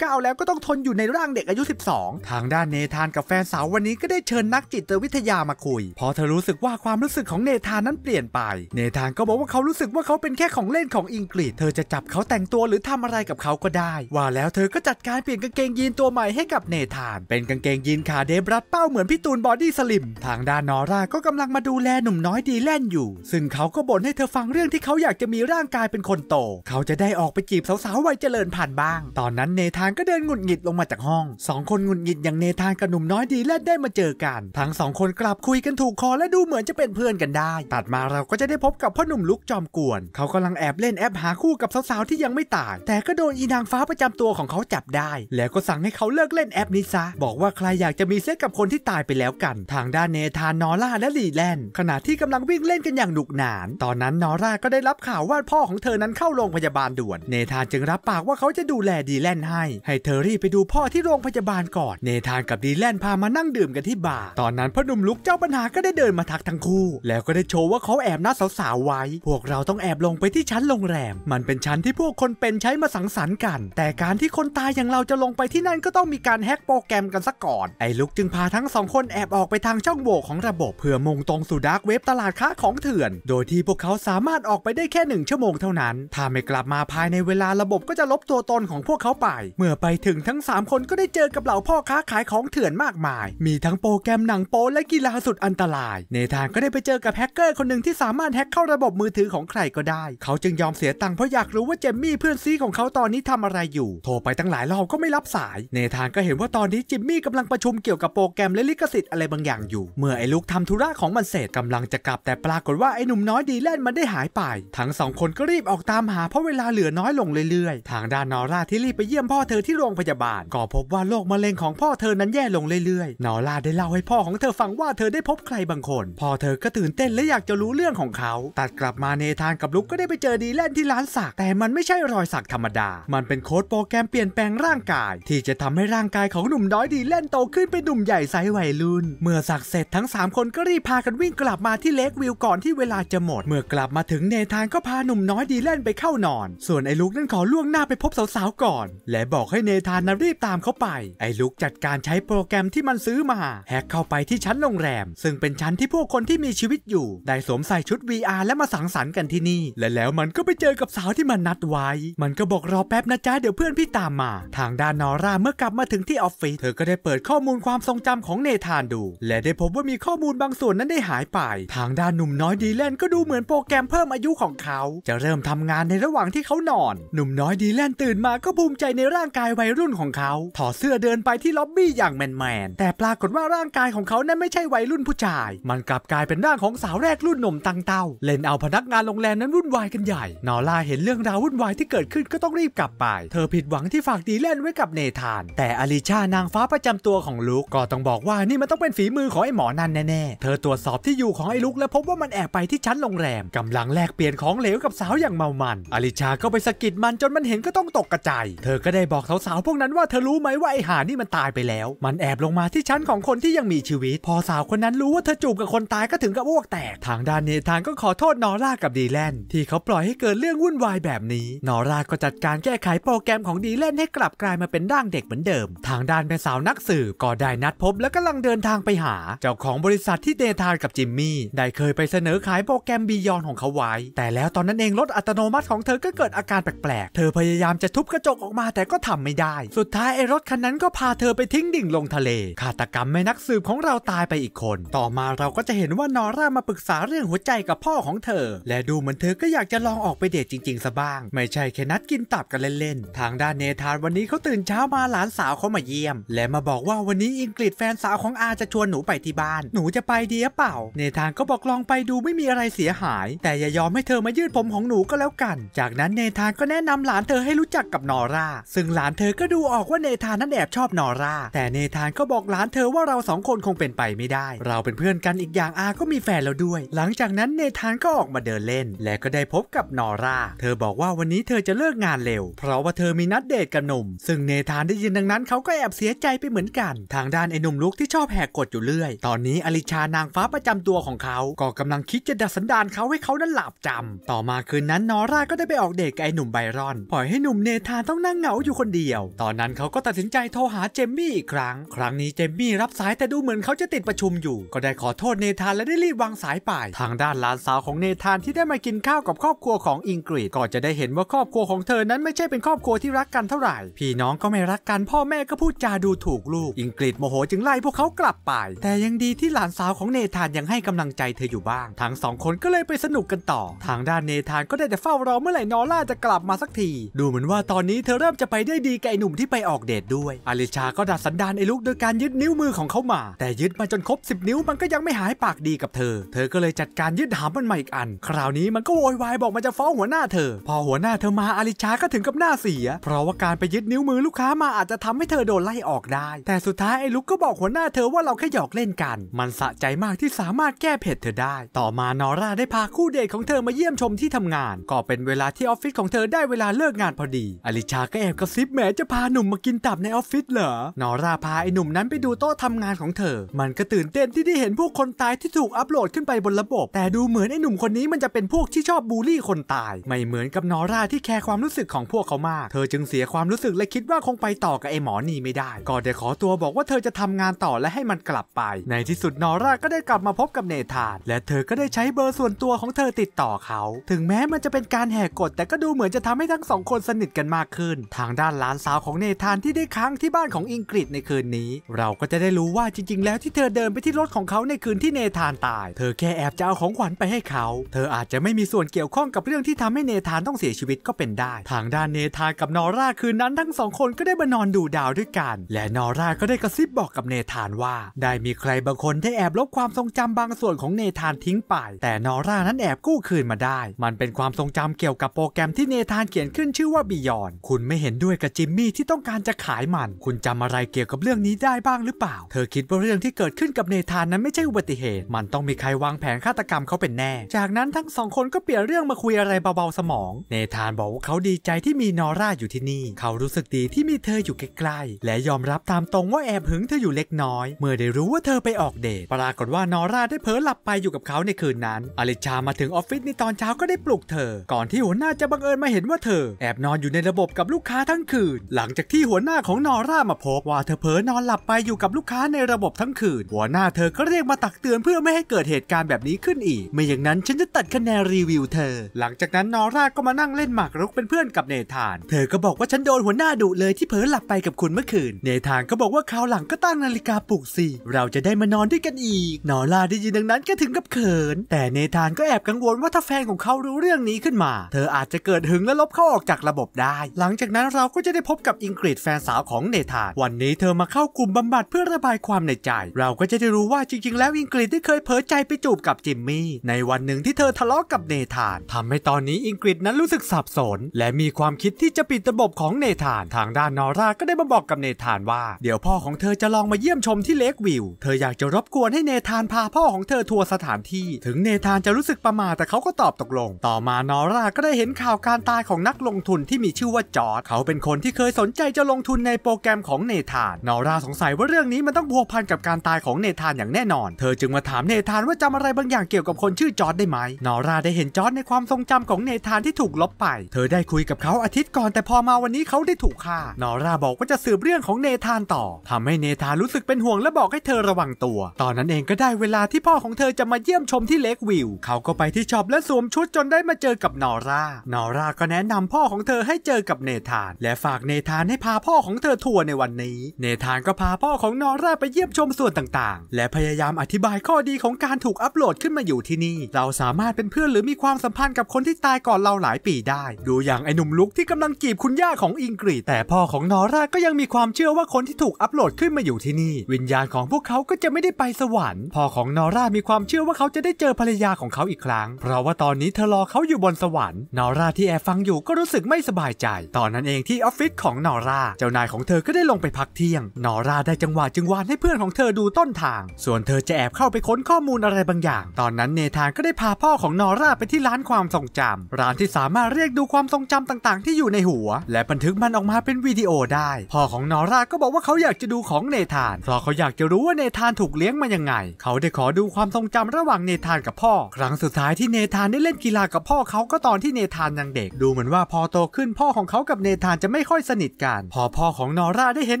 19แล้วก็ต้องทนอยู่ในร่างเด็กอายุ12ทางด้านเนธานกับแฟนสาววันนี้ก็ได้เชิญนักจิตวิทยามาคุยพอเธอรู้สึกว่าความรู้สึกของเนธานนั้นเปลี่ยนไปเนธานก็บอกว่าเขารู้สึกว่าเขาเป็นแค่ของเล่นของอิงกฤษเธอจะจับเขาแต่งตัวหรือทำอะไรกับเขาก็ได้ ว่าแล้วเธอก็จัดการเปลี่ยนกางเกงยีนตัวใหม่ให้กับเนธาน เป็นกางเกงยีนขาเดบรัดเป้าเหมือนพี่ตูนบอดี้สลิม ทางด้านนอร่าก็กำลังมาดูแลหนุ่มน้อยดีแลนอยู่ ซึ่งเขาก็บ่นให้เธอฟังเรื่องที่เขาอยากจะมีร่างกายเป็นคนโต เขาจะได้ออกไปจีบสาวๆวัยเจริญผ่านบ้าง ตอนนั้นเนธานก็เดินหงุดหงิดลงมาจากห้องสองคนหงุดหงิดอย่างเนธานกับหนุ่มน้อยดีแลนได้มาเจอกัน ทั้งสองคนกลับคุยกันถูกคอและดูเหมือนจะเป็นเพื่อนกันได้ ตัดมาเราก็จะได้พบกับพ่อหนุ่มลุกจอมกวนเขากำลังแอบเล่นแอปหาคู่กับสาวๆ ที่ยังไม่ตายแต่ก็โดนอีนางฟ้าประจำตัวของเขาจับได้ แล้วก็สั่งให้เขาเลิกเล่นแอปนี้ซะ บอกว่าใครอยากจะมีเซ็กกับคนที่ตายไปแล้วกัน ทางด้านเนธาน นอร่าและลีแลนขณะที่กำลังวิ่งเล่นกันอย่างหนุกหนาน ตอนนั้น นอร่าก็ได้รับข่าวว่าพ่อของเธอนั้นเข้าโรงพยาบาลด่วนเนธานจึงรับปากว่าเขาจะดูแลดีแลนให้ ให้เธอรีบไปดูพ่อที่โรงพยาบาลก่อนเนธานกับดีแลนพามานั่งดื่มกันที่บาร์ตอนนั้นพ่อหนุ่มลุกเจ้าปัญหาก็ได้เดินมาทักทั้งคู่แล้วก็ได้โชว์ว่าเขาแอบนัดสาวๆไว้ พวกเราต้องแอบลงไปที่ชั้นโรงแรมมันเป็นชั้นที่พวกคนเป็นใช้มาสังสรรค์กัน แต่การที่คนตายอย่างเราจะลงไปที่นั่นก็ต้องมีการแฮกโปรแกรมกันซะก่อน ไอ้ลุกจึงพาทั้งสองคนแอบออกไปทางช่องโหว่ของระบบ เพื่อมงตรงสู่ดาร์กเว็บตลาดค้าของเถื่อน โดยที่พวกเขาสามารถออกไปได้แค่หนึ่งชั่วโมงเท่านั้น ถ้าไม่กลับมาภายในเวลาระบบก็จะลบตัวตนของพวกเขาไป เมื่อไปถึงทั้ง 3 คนก็ได้เจอกับเหล่าพ่อค้าขายของเถื่อนมากมาย มีทั้งโปรแกรมหนังโป๊และกีฬาสุดอันตรายในทางก็ได้ไปเจอกับแฮกเกอร์คนหนึ่งที่สามารถแฮกเข้าระบบมือถือของใครก็ได้ เขาจึงยอมเสียตังค์เพราะอยากรู้ว่าเจมมี่เพื่อนซีของเขาตอนนี้ทำอะไรอยู่โทรไปตั้งหลายรอบก็ไม่รับสายเนธานก็เห็นว่าตอนนี้จิมมี่กำลังประชุมเกี่ยวกับโปรแกรมและลิขสิทธิ์อะไรบางอย่างอยู่ เมื่อไอ้ลูกทำธุระของมันเสร็จกำลังจะกลับแต่ปรากฏว่าไอ้หนุ่มน้อยดีแลนมันได้หายไปทั้งสองคนก็รีบออกตามหาเพราะเวลาเหลือน้อยลงเรื่อยๆ ทางด้านนอร่าที่รีบไปเยี่ยมพ่อเธอที่โรงพยาบาลก็พบว่าโรคมะเร็งของพ่อเธอนั้นแย่ลงเรื่อยๆนอร่าได้เล่าให้พ่อของเธอฟังว่าเธอได้พบใครบางคน พ่อเธอก็ตื่นเต้นและอยากจะรู้เรื่องของเขา ตัดกลับมาเนธานกับลุกก็ได้ไปเจอดีเล่นที่ร้านสักแต่มันไม่ใช่รอยสักธรรมดา มันเป็นโค้ดโปรแกรมเปลี่ยนแปลงร่างกาย ที่จะทำให้ร่างกายของหนุ่มน้อย ดีเล่นโตขึ้นเป็นหนุ่มใหญ่ไซส์วัยรุ่นเมื่อสักเสร็จทั้ง 3 คนก็รีบพากันวิ่งกลับมาที่เลกวิวก่อนที่เวลาจะหมด เมื่อกลับมาถึงเนทานก็พาหนุ่มน้อยดีเล่นไปเข้านอน ส่วนไอ้ลุกนั่นขอล่วงหน้าไปพบสาวๆก่อน และบอกให้เนทานนั้นรีบตามเขาไป ไอ้ลุกจัดการใช้โปรแกรมที่มันซื้อมาแฮกเข้าไปที่ชั้นโรงแรม ซึ่งเป็นชั้นที่พวกคนที่มีชีวิตอยู่ ได้สวมใส่ชุด VR และมาสังสรรค์กันที่นี่ และแล้วมันันก็ไปเจอกับสาวที่มันนัดไว้ มันก็บอกรอแป๊บนะจ๊ะเดี๋ยวเพื่อนพี่ตามมา ทางด้านนอร่าเมื่อกลับมาถึงที่ออฟฟิศเธอก็ได้เปิดข้อมูลความทรงจำของเนธานดู และได้พบว่ามีข้อมูลบางส่วนนั้นได้หายไป ทางด้านหนุ่มน้อยดีแลนก็ดูเหมือนโปรแกรมเพิ่มอายุของเขา จะเริ่มทำงานในระหว่างที่เขานอน หนุ่มน้อยดีแลนตื่นมาก็ภูมิใจในร่างกายวัยรุ่นของเขา ถอดเสื้อเดินไปที่ล็อบบี้อย่างแมนๆแต่ปรากฏว่าร่างกายของเขานั้นไม่ใช่วัยรุ่นผู้ชาย มันกลับกลายเป็นร่างของสาวแรกรุ่นหนุ่มตังเต้าเล่นเอาพนักงานโรงแรมนั้นวุ่นวายกันใหญ่ไปนอร่าเห็นเรื่องราววุ่นวายที่เกิดขึ้นก็ต้องรีบกลับไป เธอผิดหวังที่ฝากดีแลนไว้กับเนธาน แต่อลิชานางฟ้าประจำตัวของลุกก็ต้องบอกว่านี่มันต้องเป็นฝีมือของไอ้หมอนันแน่ๆเธอตรวจสอบที่อยู่ของไอ้ลุกและพบว่ามันแอบไปที่ชั้นโรงแรมกำลังแลกเปลี่ยนของเหลวกับสาวอย่างเมามัน อลิชา ก็ไปสะกิดมันจนมันเห็นก็ต้องตกกระจาย เธอก็ได้บอกสาวๆพวกนั้นว่าเธอรู้ไหมว่าไอ้หานี่มันตายไปแล้ว มันแอบลงมาที่ชั้นของคนที่ยังมีชีวิต พอสาวคนนั้นรู้ว่าเธอจูบกับคนตายก็ถึงกับอ้วกแตก ทางด้านเนธานก็ขอโทษนอร่ากับดีแลนที่เขาปล่อยใให้เกิดเรื่องวุ่นวายแบบนี้นอราก็จัดการแก้ไขโปรแกรมของดีเล่นให้กลับกลายมาเป็นร่างเด็กเหมือนเดิม ทางด้านแม่สาวนักสืบก็ได้นัดพบ และกำลังเดินทางไปหาเจ้าของบริษัทที่เดทานกับจิมมี่ได้เคยไปเสนอขายโปรแกรมบียอนของเขาไว้แต่แล้วตอนนั้นเองรถอัตโนมัติของเธอก็เกิดอาการแปลกๆเธอพยายามจะทุบกระจกออกมาแต่ก็ทำไม่ได้ สุดท้ายไอ้รถคันนั้นก็พาเธอไปทิ้งดิ่งลงทะเลฆาตกรรมแม่นักสืบของเราตายไปอีกคน ต่อมาเราก็จะเห็นว่านอร่ามาปรึกษาเรื่องหัวใจกับพ่อของเธอ และดูเหมือนเธอก็อยากจะลองออกไปเดทจริงๆซะบ้าง ไม่ใช่แค่นัดกินตับกันเล่นๆทางด้านเนธานวันนี้เขาตื่นเช้ามาหลานสาวเขามาเยี่ยม และมาบอกว่าวันนี้อิงกฤษแฟนสาวของอาจะชวนหนูไปที่บ้านหนูจะไปดีหรือเปล่าเนธานก็บอกลองไปดูไม่มีอะไรเสียหาย แต่อย่ายอมให้เธอมายืดผมของหนูก็แล้วกัน จากนั้นเนธานก็แนะนำหลานเธอให้รู้จักกับนอร่าซึ่งหลานเธอก็ดูออกว่าเนธานนั้นแอบชอบนอร่าแต่เนธานก็บอกหลานเธอว่าเราสองคนคงเป็นไปไม่ได้ เราเป็นเพื่อนกันอีกอย่างอาก็มีแฟนแล้วด้วย หลังจากนั้นเนธานก็ออกมาเดินเล่นและก็ได้พบกับนอร่าเธอบอกว่าวันนี้เธอจะเลิกงานเร็ว เพราะว่าเธอมีนัดเดทกับหนุ่ม ซึ่งเนธานได้ยินดังนั้นเขาก็แอบเสียใจไปเหมือนกัน ทางด้านไอ้หนุ่มลุกที่ชอบแหกกฎอยู่เรื่อย ตอนนี้อลิชานางฟ้าประจำตัวของเขาก็กำลังคิดจะดัดสันดานเขาให้เขานั้นหลับจำ ต่อมาคืนนั้นนอร่าก็ได้ไปออกเดทกับไอ้หนุ่มไบรอนปล่อยให้หนุ่มเนธานต้องนั่งเหงาอยู่คนเดียว ตอนนั้นเขาก็ตัดสินใจโทรหาเจมมี่อีกครั้ง ครั้งนี้เจมมี่รับสายแต่ดูเหมือนเขาจะติดประชุมอยู่ ก็ได้ขอโทษเนธานและได้รีบวางสายไปทางด้านหลานสาวของเนธานที่ได้มากินข้าวกับครอบครัวของอิงกฤษก็จะได้เห็นว่าครอบครัวของเธอนั้นไม่ใช่เป็นครอบครัวที่รักกันเท่าไหร่ พี่น้องก็ไม่รักกันพ่อแม่ก็พูดจาดูถูกลูกอิงกฤษโมโหจึงไล่พวกเขากลับไปแต่ยังดีที่หลานสาวของเนธานยังให้กำลังใจเธออยู่บ้างทั้งสองคนก็เลยไปสนุกกันต่อ ทางด้านเนธานก็ได้แต่เฝ้ารอเมื่อไหร่นอล่าจะกลับมาสักที ดูเหมือนว่าตอนนี้เธอเริ่มจะไปได้ดีกับไอหนุ่มที่ไปออกเดทด้วย อลิชาก็ดัดสันดานไอลูกโดยการยึดนิ้วมือของเขามา แต่ยึดมาจนครบ10 นิ้วมันก็ยังไม่หายปากดีกับเธอ เธอก็เลยจัดการยึดหามมันม่อีกอัน คราวนี้มันก็โวยวายบอกมันจะะฟ้องหัวหน้าเธอพอหัวหน้าเธอมาอาริชา ก็ถึงกับหน้าเสีย เพราะว่าการไปยึดนิ้วมือลูกค้ามาอาจจะทำให้เธอโดนไล่ออกได้ แต่สุดท้าย ไอ้ลุกก็บอกหัวหน้าเธอว่าเราแค่หยอกเล่นกัน มันสะใจมากที่สามารถแก้เผ็ดเธอได้ ต่อมานอร่าได้พาคู่เดทของเธอมาเยี่ยมชมที่ทำงาน ก็เป็นเวลาที่ออฟฟิศของเธอได้เวลาเลิกงานพอดีอาริชาก็แอบกระซิบแหมจะพาหนุ่มมากินตับในออฟฟิศเหรอนอร่าพาไอ้หนุ่มนั้นไปดูโต๊ะทำงานของเธอ มันก็ตื่นเต้นที่ได้เห็นพวกคนตายที่ถูกอัปโหลดขึ้นไปบนระบบ แต่ดูเหมือนไอ้หนุ่มคนนี้มันจะเป็นพวกที่ชอบบูลลี่คนตายไม่เหมือนกับนอร่าที่แคร์ความรู้สึกของพวกเขามาก เธอจึงเสียความรู้สึกและคิดว่าคงไปต่อกับไอหมอนี่ไม่ได้ ก็ได้ขอตัวบอกว่าเธอจะทำงานต่อและให้มันกลับไป ในที่สุดนอร่าก็ได้กลับมาพบกับเนธาน และเธอก็ได้ใช้เบอร์ส่วนตัวของเธอติดต่อเขา ถึงแม้มันจะเป็นการแหกกฎแต่ก็ดูเหมือนจะทำให้ทั้งสองคนสนิทกันมากขึ้น ทางด้านหลานสาวของเนธานที่ได้ค้างที่บ้านของอิงกฤษในคืนนี้ เราก็จะได้รู้ว่าจริง ๆ แล้วที่เธอเดินไปที่รถของเขาในคืนที่เนธานตาย เธอแค่แอบจะเอาของขวัญไปให้เขา เธออาจจะไม่มีส่วนเกี่ยวข้องกับับเรื่องที่ทำให้เนธานต้องเสียชีวิตก็เป็นได้ ทางด้านเนธานกับนอร่าคืนนั้น ทั้งสองคนก็ได้มานอนดูดาวด้วยกัน และนอร่าก็ได้กระซิบบอกกับเนธานว่า ได้มีใครบางคนได้แอบลบความทรงจำบางส่วนของเนธานทิ้งไป แต่นอร่านั้นแอบกู้คืนมาได้ มันเป็นความทรงจำเกี่ยวกับโปรแกรมที่เนธานเขียนขึ้นชื่อว่าบิยอน คุณไม่เห็นด้วยกับจิมมี่ที่ต้องการจะขายมัน คุณจำอะไรเกี่ยวกับเรื่องนี้ได้บ้างหรือเปล่า เธอคิดว่าเรื่องที่เกิดขึ้นกับเนธานนั้นไม่ใช่อุบัติเหตุ มันต้องมีใครวางแผนฆาตกรรมเขาเป็นแน่ จากนั้นทั้งสองคนก็เปลี่ยนเรื่องมาคุยยอะไรเบาๆ สมอง เนธานบอกว่าเขาดีใจที่มีนอร่าอยู่ที่นี่ เขารู้สึกดีที่มีเธออยู่ใกล้ ๆ และยอมรับตามตรงว่าแอบหึงเธออยู่เล็กน้อย เมื่อได้รู้ว่าเธอไปออกเดท ปรากฏว่านอร่าได้เผลอหลับไปอยู่กับเขาในคืนนั้นอลิชามาถึงออฟฟิศในตอนเช้าก็ได้ปลุกเธอ ก่อนที่หัวหน้าจะบังเอิญมาเห็นว่าเธอ แอบนอนอยู่ในระบบกับลูกค้าทั้งคืน หลังจากที่หัวหน้าของนอร่ามาพบว่าเธอเผลอนอนหลับไปอยู่กับลูกค้าในระบบทั้งคืน หัวหน้าเธอก็เรียกมาตักเตือนเพื่อไม่ให้เกิดเหตุการณ์แบบนี้ขึ้น อีก ไม่อย่างนั้นฉันจะตัดคะแนนรีวิวเธอหลังจากนั้นนอร่าก็มานั่งเล่นหมากรุกเป็นเพื่อนกับเนธาน เธอก็บอกว่าฉันโดนหัวหน้าดุเลยที่เผลอหลับไปกับคุณเมื่อคืน เนธานก็บอกว่าคราวหลังก็ตั้งนาฬิกาปลุกสิ เราจะได้มานอนด้วยกันอีก นอร่าได้ยินดังนั้นก็ถึงกับเขิน แต่เนธานก็แอบกังวลว่าถ้าแฟนของเขารู้เรื่องนี้ขึ้นมา เธออาจจะเกิดหึงและลบเขาออกจากระบบได้ หลังจากนั้นเราก็จะได้พบกับอิงกฤษแฟนสาวของเนธาน วันนี้เธอมาเข้ากลุ่มบำบัดเพื่อระบายความในใจ เราก็จะได้รู้ว่าจริงๆ แล้วอิงกฤษได้เคยเผลอใจไปจูบกับจิมมี่ในวันหนึ่งที่เธอทะเลาะกับเนธานทำำให้ตอนนี้อิงกฤษนั้นรู้สึกสับสน และมีความคิดที่จะปิดระบบของเนธาน ทางด้านนอร่าก็ได้มาบอกกับเนธานว่า เดี๋ยวพ่อของเธอจะลองมาเยี่ยมชมที่เลกวิว เธออยากจะรบกวนให้เนธานพาพ่อของเธอทัวร์สถานที่ ถึงเนธานจะรู้สึกประมาทแต่เขาก็ตอบตกลง ต่อมานอร่าก็ได้เห็นข่าวการตายของนักลงทุนที่มีชื่อว่าจอร์ดเขาเป็นคนที่เคยสนใจจะลงทุนในโปรแกรมของเนธานนอร่าสงสัยว่าเรื่องนี้มันต้องพัวพันกับการตายของเนธานอย่างแน่นอน เธอจึงมาถามเนธานว่าจำอะไรบางอย่างเกี่ยวกับคนชื่อจอร์ดได้ไหมนอร่าได้เห็นจอร์ดในความทรงงจำของเนธานที่ถูกลบไป เธอได้คุยกับเขาอาทิตย์ก่อน แต่พอมาวันนี้เขาได้ถูกฆ่า นอร่าบอกว่าจะสืบเรื่องของเนธานต่อ ทำให้เนธานรู้สึกเป็นห่วงและบอกให้เธอระวังตัว ตอนนั้นเองก็ได้เวลาที่พ่อของเธอจะมาเยี่ยมชมที่เลกวิว เขาก็ไปที่ช็อปและสวมชุดจนได้มาเจอกับ นอร่า นอร่าก็แนะนำพ่อของเธอให้เจอกับเนธาน และฝากเนธานให้พาพ่อของเธอทัวร์ในวันนี้ เนธานก็พาพ่อของนอร่าไปเยี่ยมชมส่วนต่าง ๆ และพยายามอธิบายข้อดีของการถูกอัปโหลดขึ้นมาอยู่ที่นี่ เราสามารถเป็นเพื่อนหรือมีความสัมพันธ์กับคนที่ตายก่อนเราหลายปีได้ ดูอย่างไอ้หนุ่มลุกที่กำลังกีบคุณย่าของอิงกฤษแต่พ่อของนอร่า ก็ยังมีความเชื่อว่าคนที่ถูกอัปโหลดขึ้นมาอยู่ที่นี่ วิญญาณของพวกเขาก็จะไม่ได้ไปสวรรค์พ่อของนอร่ามีความเชื่อว่าเขาจะได้เจอภรรยาของเขาอีกครั้ง เพราะว่าตอนนี้เธอรอเขาอยู่บนสวรรค์นอร่าที่แอบฟังอยู่ก็รู้สึกไม่สบายใจตอนนั้นเองที่ออฟฟิศของนอร่าเจ้านายของเธอก็ได้ลงไปพักเที่ยงนอร่าได้จังหวะจึงวานให้เพื่อนของเธอดูต้นทาง ส่วนเธอจะแอบเข้าไปค้นข้อมูลอะไรบางอย่าง ตอนนั้นเนธานก็ได้พาพ่อของนอร่าไปที่ร้านความทรทรงจำร้านที่สามารถเรียกดูความทรงจำต่างๆ ที่อยู่ในหัว และบันทึกมันออกมาเป็น วิดีโอได้ พ่อของนอร่าก็บอกว่าเขาอยากจะดู ของเนธานเพราะเขาอยากจะรู้ว่าเนธานถูกเลี้ยงมายังไง เขาได้ขอดูความทรงจำระหว่างเนธานกับพ่อ ครั้งสุดท้ายที่เนธานได้เล่นกีฬากับพ่อเขาก็ตอนที่เนธานยังเด็กดูเหมือนว่าพอโตขึ้นพ่อของเขากับเนธานจะไม่ค่อยสนิทกันพอพ่อของนอร่าได้เห็น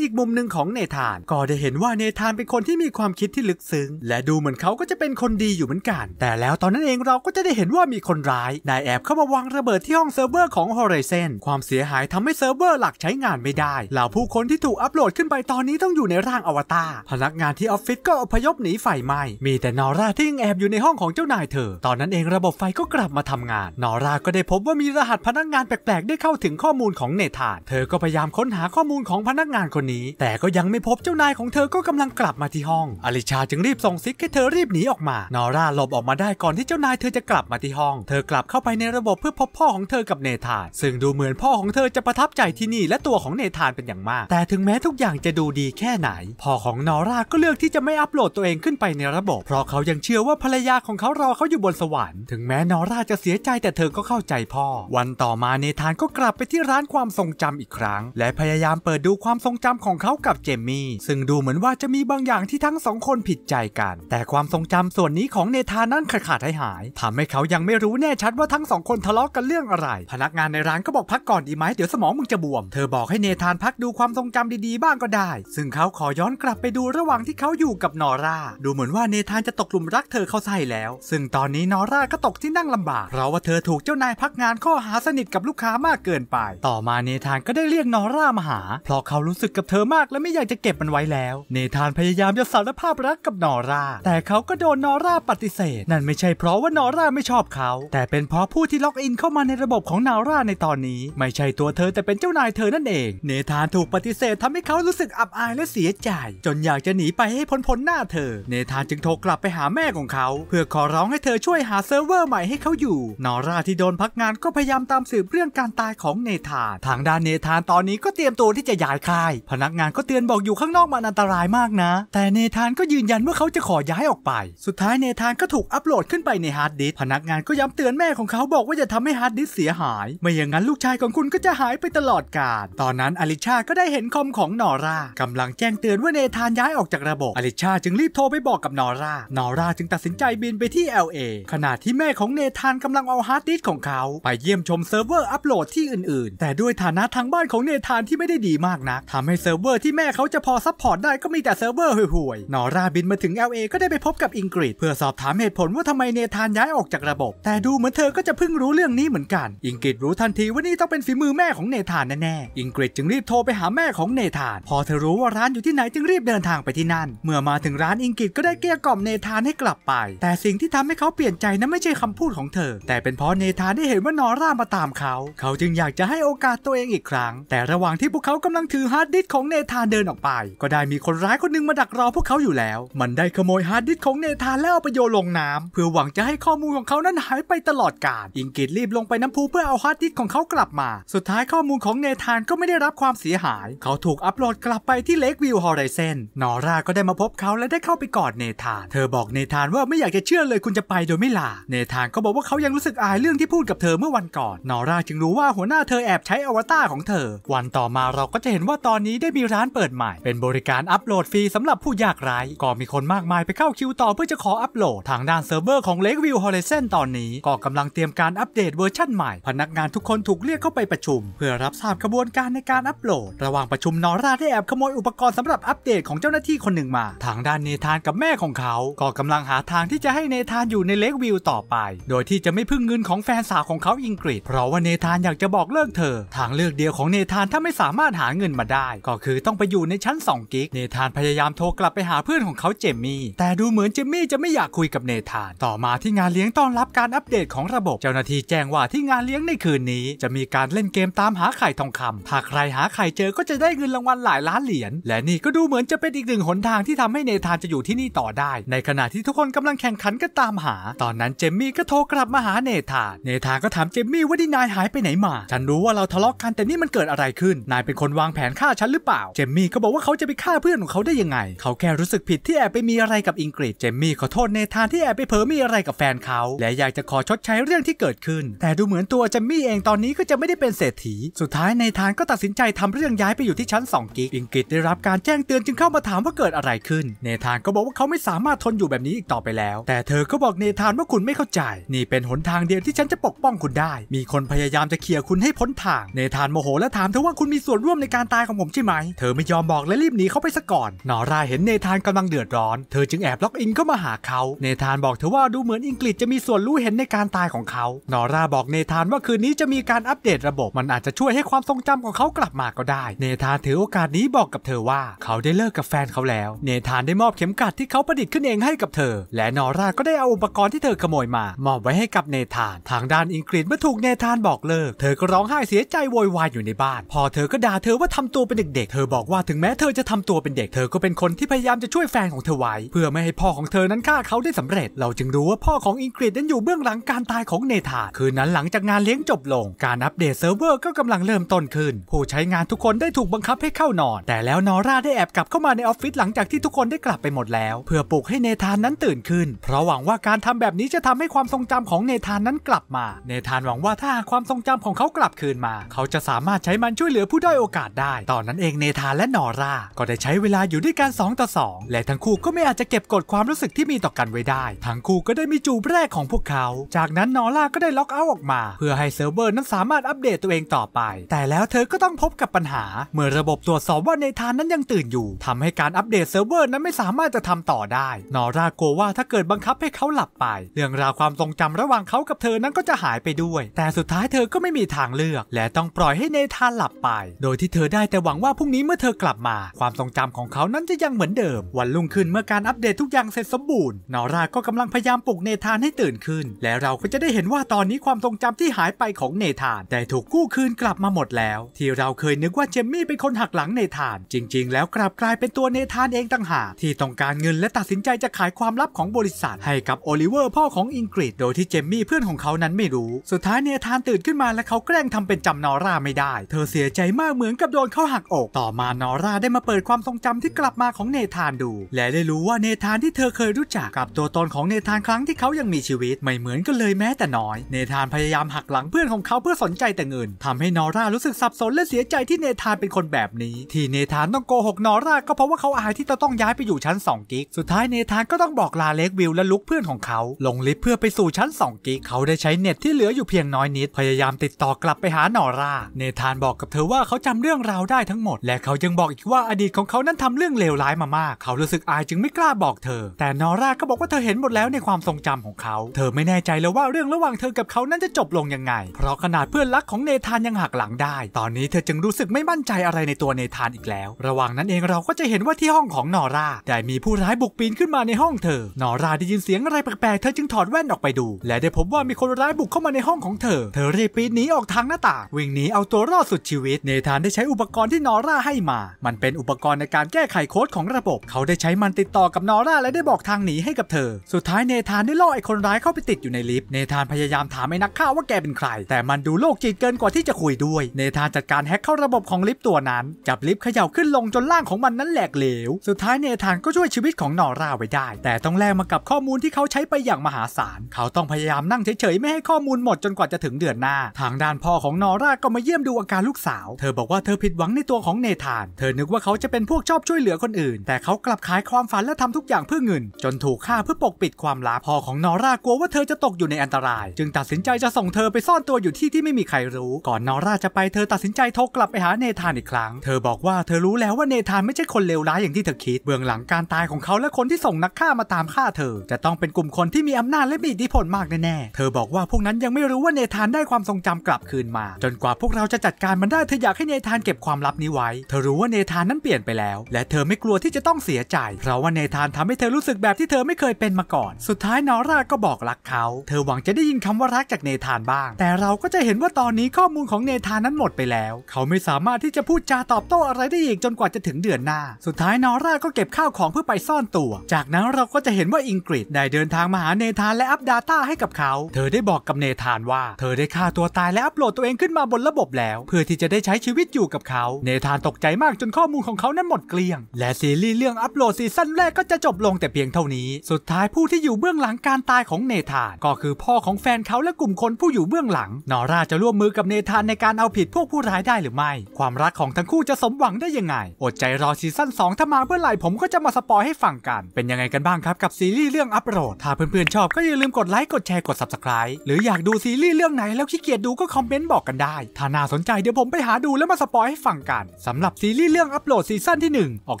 อีกมุมหนึ่งของเนธาน ก็ได้เห็นว่าเนธานเป็นคนที่มีความคิดที่ลึกซึ้งและดูเหมือนเขาก็จะเป็นคนดีอยู่เหมือนกัน แต่แล้วตอนนั้นเองเราก็จะได้เห็นว่ามีคนร้ายได้แอบเข้ามาวางระเบิดที่ห้องเซิร์ฟเวอร์ของ Horizon ความเสียหายทำให้เซิร์ฟเวอร์หลักใช้งานไม่ได้ เหล่าผู้คนที่ถูกอัปโหลดขึ้นไปตอนนี้ต้องอยู่ในร่างอวตาร พนักงานที่ออฟฟิศก็อพยพหนีไฟไหม้มีแต่นอร่าที่ยังแอบอยู่ในห้องของเจ้านายเธอ ตอนนั้นเองระบบไฟก็กลับมาทำงาน นอร่าก็ได้พบว่ามีรหัสพนักงานแปลกๆ ได้เข้าถึงข้อมูลของเนธาน เธอก็พยายามค้นหาข้อมูลของพนักงานคนนี้ แต่ก็ยังไม่พบ เจ้านายของเธอก็กำลังกลับมาที่ห้อง อลิชา จึงรีบส่งซิกให้เธอรีบหนีออกมา นอร่าหลบออกมาได้ก่อนที่เจ้านายเธอจะกลับมาที่ห้อง เธอกลับเข้าไปในระบบเพื่อพบพ่อของเธอกับเนธาน ซึ่งดูเหมือนพ่อของเธอจะประทับใจที่นี่ และตัวของเนธานเป็นอย่างมาก แต่ถึงแม้ทุกอย่างจะดูดีแค่ไหน พ่อของนอร่าก็เลือกที่จะไม่อัปโหลดตัวเองขึ้นไปในระบบ เพราะเขายังเชื่อว่าภรรยาของเขารอเขาอยู่บนสวรรค์ ถึงแม้นอร่าจะเสียใจแต่เธอก็เข้าใจพ่อ วันต่อมาเนธานก็กลับไปที่ร้านความทรงจำอีกครั้ง และพยายามเปิดดูความทรงจำของเขากับเจมมี่ซึ่งดูเหมือนว่าจะมีบางอย่างที่ทั้งสองคนผิดใจกัน แต่ความทรงจำส่วนนี้ของเนธานนั้นขาดหายหายทำให้เขายังไม่รู้แน่ชัดว่าทั้งสองคนทะเลาะกกันเรื่องอะไร พนักงานในร้านก็บอกพักก่อนดีไหมเดี๋ยวสมองมึงจะบวม เธอบอกให้เนธานพักดูความทรงจำดีๆบ้างก็ได้ ซึ่งเขาขอย้อนกลับไปดูระหว่างที่เขาอยู่กับนอร่า ดูเหมือนว่าเนธานจะตกหลุมรักเธอเข้าใส่แล้ว ซึ่งตอนนี้นอร่าก็ตกที่นั่งลำบาก เพราะว่าเธอถูกเจ้านายพักงานข้อหาสนิทกับลูกค้ามากเกินไป ต่อมาเนธานก็ได้เรียกนอร่ามาหา เพราะเขารู้สึกกับเธอมากและไม่อยากจะเก็บมันไว้แล้ว เนธานพยายามจะสารภาพรักกับนอร่า แต่เขาก็โดนนอร่าปฏิเสธ นั่นไม่ใช่เพราะว่านอร่าไม่ชอบเขาแต่เป็นเพราะผู้ที่ล็อกอินเข้ามาในระบบของนาร่าในตอนนี้ ไม่ใช่ตัวเธอแต่เป็นเจ้านายเธอนั่นเองเนธานถูกปฏิเสธทำให้เขารู้สึกอับอายและเสียใจ จนอยากจะหนีไปให้พ้นพ้นหน้าเธอ เนธานจึงโทรกลับไปหาแม่ของเขา เพื่อขอร้องให้เธอช่วยหาเซิร์ฟเวอร์ใหม่ให้เขาอยู่นาร่าที่โดนพักงานก็พยายามตามสืบเรื่องการตายของเนธาน ทางด้านเนธานตอนนี้ก็เตรียมตัวที่จะย้ายค่ายพนักงานก็เตือนบอกอยู่ข้างนอกมันอันตรายมากนะ แต่เนธานก็ยืนยันว่าเขาจะขอย้ายออกไป สุดท้ายเนธานก็ถูกอัปโหลดขึ้นไปในฮาร์ดดิสพนักงานก็ย้ำเตือนแม่ของเขาบอกว่าจะทำให้ฮาร์ดดิสเสียหาย ไม่อย่างนั้นลูกชายของคุณก็จะหายไปตลอดกาล ตอนนั้นอลิชาก็ได้เห็นคอมของนอร่ากำลังแจ้งเตือนว่าเนธานย้ายออกจากระบบ อลิชา จึงรีบโทรไปบอกกับนอร่า นอร่าจึงตัดสินใจบินไปที่ LA ขณะที่แม่ของเนธานกำลังเอาฮาร์ดดิสของเขา ไปเยี่ยมชมเซิร์ฟเวอร์อัปโหลดที่อื่นๆ แต่ด้วยฐานะทางบ้านของเนธานที่ไม่ได้ดีมากนะักทาให้เซิร์ฟเวอร์ที่แม่เขาจะพอซัพพอร์ตได้ก็มีแต่เซิร์ฟเวอร์ห่วยๆ นอร่าบินมาถึง LA ก็ได้ไปพบกับอิงกฤษเพื่อสอบถามเหตุผลว่าทำไมเนธานย้ายออกจากระบบแต่ดูเหมือนเอก็จะเพิ่งรู้เรื่องนี้เหมือนกัน อิงกฤษรู้ทันทีว่านี่ต้องเป็นฝีมือแม่ของเนธานแน่่อิงกฤษจึงรีบโทรไปหาแม่ของเนธาน พอเธอรู้ว่าร้านอยู่ที่ไหนจึงรีบเดินทางไปที่นั่น เมื่อมาถึงร้านอิงกฤษก็ได้เกลี้ยกล่อมเนธานให้กลับไป แต่สิ่งที่ทำให้เขาเปลี่ยนใจนั้นไม่ใช่คำพูดของเธอ แต่เป็นเพราะเนธานได้เห็นว่านอร่ามาตามเขา เขาจึงอยากจะให้โอกาสตัวเองอีกครั้ง แต่ระหว่างที่พวกเขากำลังถือฮาร์ดดิสของเนธานเดินออกไป ก็ได้มีคนร้ายคนนึงมาดักรอพวกเขาอยู่แล้ว มันได้ขโมยฮาร์ดดิสของเนธานแล้วเอาไปโยนลงน้ำ เพื่อหวังจะให้ข้อมูลของเขานั้นหายไปตลอดการอิงกิดรีบลงไปน้ำพุเพื่อเอาฮาร์ดดิสของเขากลับมา สุดท้ายข้อมูลของเนธานก็ไม่ได้รับความเสียหาย เขาถูกอัปโหลดกลับไปที่เลกวิวฮอริเซนนอร่าก็ได้มาพบเขาและได้เข้าไปกอดเนธาน เธอบอกเนธานว่าไม่อยากจะเชื่อเลยคุณจะไปโดยไม่ลา เนธานก็บอกว่าเขายังรู้สึกอายเรื่องที่พูดกับเธอเมื่อวันก่อน นอร่าจึงรู้ว่าหัวหน้าเธอแอบใช้อวตารของเธอ วันต่อมาเราก็จะเห็นว่าตอนนี้ได้มีร้านเปิดใหม่ เป็นบริการอัปโหลดฟรีสำหรับผู้ยากไร้ ก็มีคนมากมายไปเข้าคิวต่อเพื่อจะขออัปโหลด ทางด้านเซิร์ฟเวอร์ของเลกวิวฮอรรเซนตอนนี้ก็กำลังงเตรียมการอัปเดตเวอร์ชั่นใหม่ พนักงานทุกคนถูกเรียกเข้าไปประชุม เพื่อรับทราบกระบวนการในการอัปโหลด ระหว่างประชุมนอร่าได้แอบ ขโมยอุปกรณ์สำหรับอัปเดตของเจ้าหน้าที่คนหนึ่งมา ทางด้านเนธานกับแม่ของเขา ก็กำลังหาทางที่จะให้เนธานอยู่ในเลกวิวต่อไป โดยที่จะไม่พึ่งเงินของแฟนสาวของเขาอิงกฤษเพราะว่าเนธานอยากจะบอกเลิกเธอ ทางเลือกเดียวของเนธานถ้าไม่สามารถหาเงินมาได้ ก็คือต้องไปอยู่ในชั้น2กิกเนธานพยายามโทรกลับไปหาเพื่อนของเขาเจมมี่ แต่ดูเหมือนเจมมี่จะไม่อยากคุยกับเนธาน ต่อมาที่งานเลี้ยงต้อนรับการอัปเดตของระบบเจ้าหน้าที่แจ้งว่าที่งานเลี้ยงในคืนนี้ จะมีการเล่นเกมตามหาไข่ทองคำ้าใครหาไข่เจอก็จะได้เงินรางวัลหลายล้านเหรียญและนี่ก็ดูเหมือนจะเป็นอีกหนึ่งหนทางที่ทำให้เนธานจะอยู่ที่นี่ต่อได้ ในขณะที่ทุกคนกำลังแข่งขันกันตามหา ตอนนั้นเจมมี่ก็โทรกลับมาหาเนธานเนธานก็ถามเจมมี่ว่าที่นายหายไปไหนมา ฉันรู้ว่าเราทะเลาะกันแต่นี่มันเกิดอะไรขึ้น นายเป็นคนวางแผนฆ่าฉันหรือเปล่า เจมมี่ก็บอกว่าเขาจะไปฆ่าเพื่อนของเขาได้ยังไง เขาแค่รู้สึกผิดที่แอบไปมีอะไรกับอิงกฤษเจมมี่ขอโทษเนธานที่แอบไปเผลอมีอะไรกับแฟนเขาและอยากจะขอชดใช้ายเรื่องที่เกิดขึ้น แต่ดูเหมือนตัวจามี่เองตอนนี้ก็จะไม่ได้เป็นเศรษฐี สุดท้ายในทานก็ตัดสินใจทำเรื่องย้ายไปอยู่ที่ชั้น2กิกอิงกิตได้รับการแจ้งเตือนจึงเข้ามาถามว่าเกิดอะไรขึ้นเนธานก็บอกว่าเขาไม่สามารถทนอยู่แบบนี้อีกต่อไปแล้ว แต่เธอก็บอกเนธานว่าคุณไม่เข้าใจ นี่เป็นหนทางเดียวที่ฉันจะปกป้องคุณได้ มีคนพยายามจะเคลียร์คุณให้พ้นทางเนธานโมโหและถามเธอว่าคุณมีส่วนร่วมในการตายของผมใช่ไหม เธอไม่ยอมบอกและรีบหนีเขาไปซะก่อนนอร่าเห็นเนธานกำลังเดือดร้อน เธอจึงแอบล็อกอินเข้ามาหาเขาเนธานบอกเธอว่าดูเหมือนอิงกฤษจะมีส่วนรู้เห็นในการตายของเขานอร่าบอกเนธานว่าคืนนี้จะมีการอัปเดตระบบมันอาจจะช่วยให้ความทรงจำของเขากลับมาก็ได้เนธานถือโอกาสนี้บอกกับเธอว่าเขาได้เลิกกับแฟนเขาแล้วเนธานได้มอบเข็มกลัดที่เขาประดิษฐ์ขึ้นเองให้กับเธอ และนอร่าก็ได้เอาอุปกรณ์ที่เธอขโมยมา มอบไว้ให้กับเนธาน ทางด้านอิงกฤษเมื่อถูกเนธานบอกเลิกเธอก็ร้องไห้เสียใจโวยวายอยู่ในบ้านพอเธอก็ด่าเธอว่าทำตัวเป็นเด็กๆเธอบอกว่าถึงแม้เธอจะทำตัวเป็นเด็กเธอก็เป็นคนที่พยายามจะช่วยแฟนของเธอไว้เพื่อไม่ให้พ่อของเธอนั้นฆ่าเขาได้สำเร็จ เราจึงรู้ว่าพ่อของอิงกฤษนั้นอยู่เบื้องหลังการตายของเนธานคืนนั้นหลังจากงานเลี้ยงจบลงการอัปเดตเซิร์ฟเวอร์ก็กำลังเริ่มต้นขึ้น ผู้ใช้งานทุกคนได้ถูกบังคับให้เข้านอน แต่แล้วนอร่าได้แอบกลับเข้ามาในออฟฟิศหลังจากที่ทุกคนได้กลับไปหมดแล้ว เพื่อปลุกให้เนธานนั้นตื่นขึ้น เพราะหวังว่าการทำแบบนี้จะทำให้ความทรงจำของเนธานนั้นกลับมาเนธานหวังว่าถ้าความทรงจำของเขากลับคืนมา เขาจะสามารถใช้มันช่วยเหลือผู้ด้อยโอกาสได้ตอนนั้นเองเนธานและนอร่าก็ได้ใช้เวลาอยู่ด้วยกัน2ต่อ2และทั้งคู่ก็ไม่อาจจะเก็บกดความรู้สึกที่มีต่อกันไว้ได้ทั้งคู่ก็ได้มีจูบแรกของพวกเขา จากนั้นน้นนอร่าก็ได้ล็อกเอาท์ออกมา เพื่อให้เซิร์ฟเวอร์นั้นสามารถอัปเดตตัวเองต่อไป แต่แล้วเธอก็ต้องพบกับปัญหา เมื่อระบบตรวจสอบว่าในทานนั้นยังตื่นอยู่ ทำให้การอัปเดตเซิร์ฟเวอร์นั้นไม่สามารถจะทำต่อได้ นอร่ากลัวว่าถ้าเกิดบังคับให้เขาหลับไป เรื่องราวความทรงจำระหว่างเขากับเธอนั้นก็จะหายไปด้วย แต่สุดท้ายเธอก็ไม่มีทางเลือก และต้องปล่อยให้เนธานหลับไป โดยที่เธอได้แต่หวังว่าพรุ่งนี้เมื่อเธอกลับมา ความทรงจำของเขา นั้นจะยังเหมือนเดิม วันรุ่งขึ้นเมื่อการอัปเดตทุกอย่างเสร็จสมบูรณ์นอร่าก็กำลังพยายามปลุกเนธานให้ตื่นขึ้นและเราก็จะจะได้เห็นว่าตอนนี้ความทรงจำที่หายไปของเนธานได้ถูกกู้คืนกลับมาหมดแล้ว ที่เราเคยนึกว่าเจมมี่เป็นคนหักหลังเนธาน จริง ๆ แล้วกลับกลายเป็นตัวเนธานเองต่างหากที่ต้องการเงินและตัดสินใจจะขายความลับของบริษัทให้กับโอลิเวอร์ พ่อของอิงกฤษโดยที่เจมมี่เพื่อนของเขานั้นไม่รู้ สุดท้ายเนธานตื่นขึ้นมาและเขาแกล้งทำเป็นจำนอร่าไม่ได้ เธอเสียใจมากเหมือนกับโดนเขาหักอกต่อมานอร่าได้มาเปิดความทรงจำที่กลับมาของเนธานดู และได้รู้ว่าเนธานที่เธอเคยรู้จักกับตัวตนของเนธานครั้งที่เขายังมีชีวิตไม่เหมือนกันเลยแมม้แต่น้อยเนธานพยายามหักหลังเพื่อนของเขาเพื่อสนใจแต่เงินทำให้นอร่ารู้สึกสับสนและเสียใจที่เนธานเป็นคนแบบนี้ ที่เนธานต้องโกหกนอร่าก็เพราะว่าเขาอายที่จะต้องย้ายไปอยู่ชั้น2กิกสุดท้ายเนธานก็ต้องบอกลาเล็กวิลและลุกเพื่อนของเขา ลงลิฟต์เพื่อไปสู่ชั้น2กิกเขาได้ใช้เน็ตที่เหลืออยู่เพียงน้อยนิด พยายามติดต่อกลับไปหานอร่าเนธานบอกกับเธอว่าเขาจำเรื่องราวได้ทั้งหมด และเขายังบอกอีกว่าอดีตของเขานั้นทำเรื่องเลวร้ายมามากเขารู้สึกอายจึงไม่กล้าบอกเธอ แต่นอร่าก็บอกว่าเธอเห็นหมดแล้วในความทรงจำของเขา เธอไม่แน่ใจแล้วว่ารื่องระหว่างเธอกับเขานั้นจะจบลงยังไง เพราะขนาดเพื่อนรักของเนธานยังหักหลังได้ ตอนนี้เธอจึงรู้สึกไม่มั่นใจอะไรในตัวเนธานอีกแล้ว ระหว่างนั้นเองเราก็จะเห็นว่าที่ห้องของนอร่าได้มีผู้ร้ายบุกปีนขึ้นมาในห้องเธอ นอร่าได้ยินเสียงอะไรแปลกๆ เธอจึงถอดแว่นออกไปดู และได้พบว่ามีคนร้ายบุกเข้ามาในห้องของเธอ เธอรีบปีนหนีออกทางหน้าต่างวิ่งหนีเอาตัวรอดสุดชีวิต เนธานได้ใช้อุปกรณ์ที่นอร่าให้มา มันเป็นอุปกรณ์ในการแก้ไขโค้ดของระบบ เขาได้ใช้มันติดต่อกับนอร่าและได้บอกทางหนีให้กับเธอ สุดท้ายเนธานได้ล่อไอ้คนร้ายเข้าไปติดอยู่ในลิฟต์เนธานพยายามถามไอ้นักฆ่าว่าแกเป็นใคร แต่มันดูโลกจิตเกินกว่าที่จะคุยด้วย เนธานจัดการแฮ็กเข้าระบบของลิฟต์ตัวนั้น จับลิฟต์เขย่าขึ้นลงจนล่างของมันนั้นแหลกเหลว สุดท้ายเนธานก็ช่วยชีวิตของนอร่าไว้ได้ แต่ต้องแลกมากับข้อมูลที่เขาใช้ไปอย่างมหาศาล เขาต้องพยายามนั่งเฉยๆ ไม่ให้ข้อมูลหมดจนกว่าจะถึงเดือนหน้า ทางด้านพ่อของนอร่าก็มาเยี่ยมดูอาการลูกสาวเธอบอกว่าเธอผิดหวังในตัวของเนธาน เธอนึกว่าเขาจะเป็นพวกชอบช่วยเหลือคนอื่น แต่เขากลับขายความฝันและทำทุกอย่างเพื่อเงิน จนถูกฆ่าเพื่อปกปิดความลับพ่อของนอร่ากลัวว่าเธอจะตกอยู่ในันตรายจึงตัดสินใจจะส่งเธอไปซ่อนตัวอยู่ที่ที่ไม่มีใครรู้ ก่อนนอร่าจะไปเธอตัดสินใจโทรกลับไปหาเนธานอีกครั้ง เธอบอกว่าเธอรู้แล้วว่าเนธานไม่ใช่คนเลวร้ายอย่างที่เธอคิดเบื้องหลังการตายของเขาและคนที่ส่งนักฆ่ามาตามฆ่าเธอ จะต้องเป็นกลุ่มคนที่มีอำนาจและมีอิทธิพลมากแน่ๆ เธอบอกว่าพวกนั้นยังไม่รู้ว่าเนธานได้ความทรงจำกลับคืนมา จนกว่าพวกเราจะจัดการมันได้เธออยากให้เนธานเก็บความลับนี้ไว้ เธอรู้ว่าเนธานนั้นเปลี่ยนไปแล้วและเธอไม่กลัวที่จะต้องเสียใจเพราะว่าเนธานทำให้เธอรู้สึกแบบที่เธอไม่เคยเป็นมาก่อน สุดท้ายนอร่าก็บอกรักเขา เธอหวังจะได้ยินคำว่ารักจากเนธานบ้าง แต่เราก็จะเห็นว่าตอนนี้ข้อมูลของเนธานนั้นหมดไปแล้ว เขาไม่สามารถที่จะพูดจาตอบโต้อะไรได้อีกจนกว่าจะถึงเดือนหน้า สุดท้ายนอร่าก็เก็บข้าวของเพื่อไปซ่อนตัว จากนั้นเราก็จะเห็นว่า อิงกฤษได้เดินทางมาหาเนธานและอัปดาต้าให้กับเขา เธอได้บอกกับเนธานว่า เธอได้ฆ่าตัวตายและอัปโหลดตัวเองขึ้นมาบนระบบแล้ว เพื่อที่จะได้ใช้ชีวิตอยู่กับเขา เนธานตกใจมากจนข้อมูลของเขานั้นหมดเกลี้ยง และซีรีส์เรื่องอัปโหลดซีซั่นแรกก็จะจบลงแต่เพียงเท่านี้ สุดท้ายผู้ที่อยู่เบื้องหลังการตายของเนธานก็คือพ่อของแฟนเขาและกลุ่มคนผู้อยู่เบื้องหลัง นอร่าจะร่วมมือกับเนธานในการเอาผิดพวกผู้ร้ายได้หรือไม่ ความรักของทั้งคู่จะสมหวังได้ยังไง อดใจรอซีซั่น2ถ้ามาเมื่อไหร่ผมก็จะมาสปอยให้ฟังกัน เป็นยังไงกันบ้างครับกับซีรีส์เรื่องอัปโหลดถ้าเพื่อนๆ ชอบก็อย่าลืมกดไลค์กดแชร์กด subscribe หรืออยากดูซีรีส์เรื่องไหนแล้วขี้เกียจดูก็คอมเมนต์บอกกันได้ถ้าน่าสนใจเดี๋ยวผมไปหาดูแล้วมาสปอยให้ฟังกันสำหรับซีรีส์เรื่องอัปโหลดซีซั่นที่1 ออก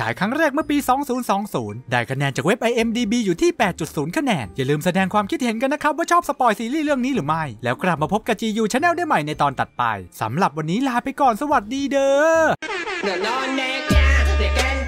ฉายครั้งแรกเมื่อปี 2020ได้คะแนนจากเว็บ IMDb อยู่ที่ 8.0คะแนนอย่าลืมแสดงความคิดเห็นกันนะครับว่าชอบสปอยซีรีส์เรื่องนี้หรือไม่ แล้วกลับมาพบกับจียูชาแนลได้ใหม่ในตอนตัดไปสำหรับวันนี้ลาไปก่อนสวัสดีเด้อ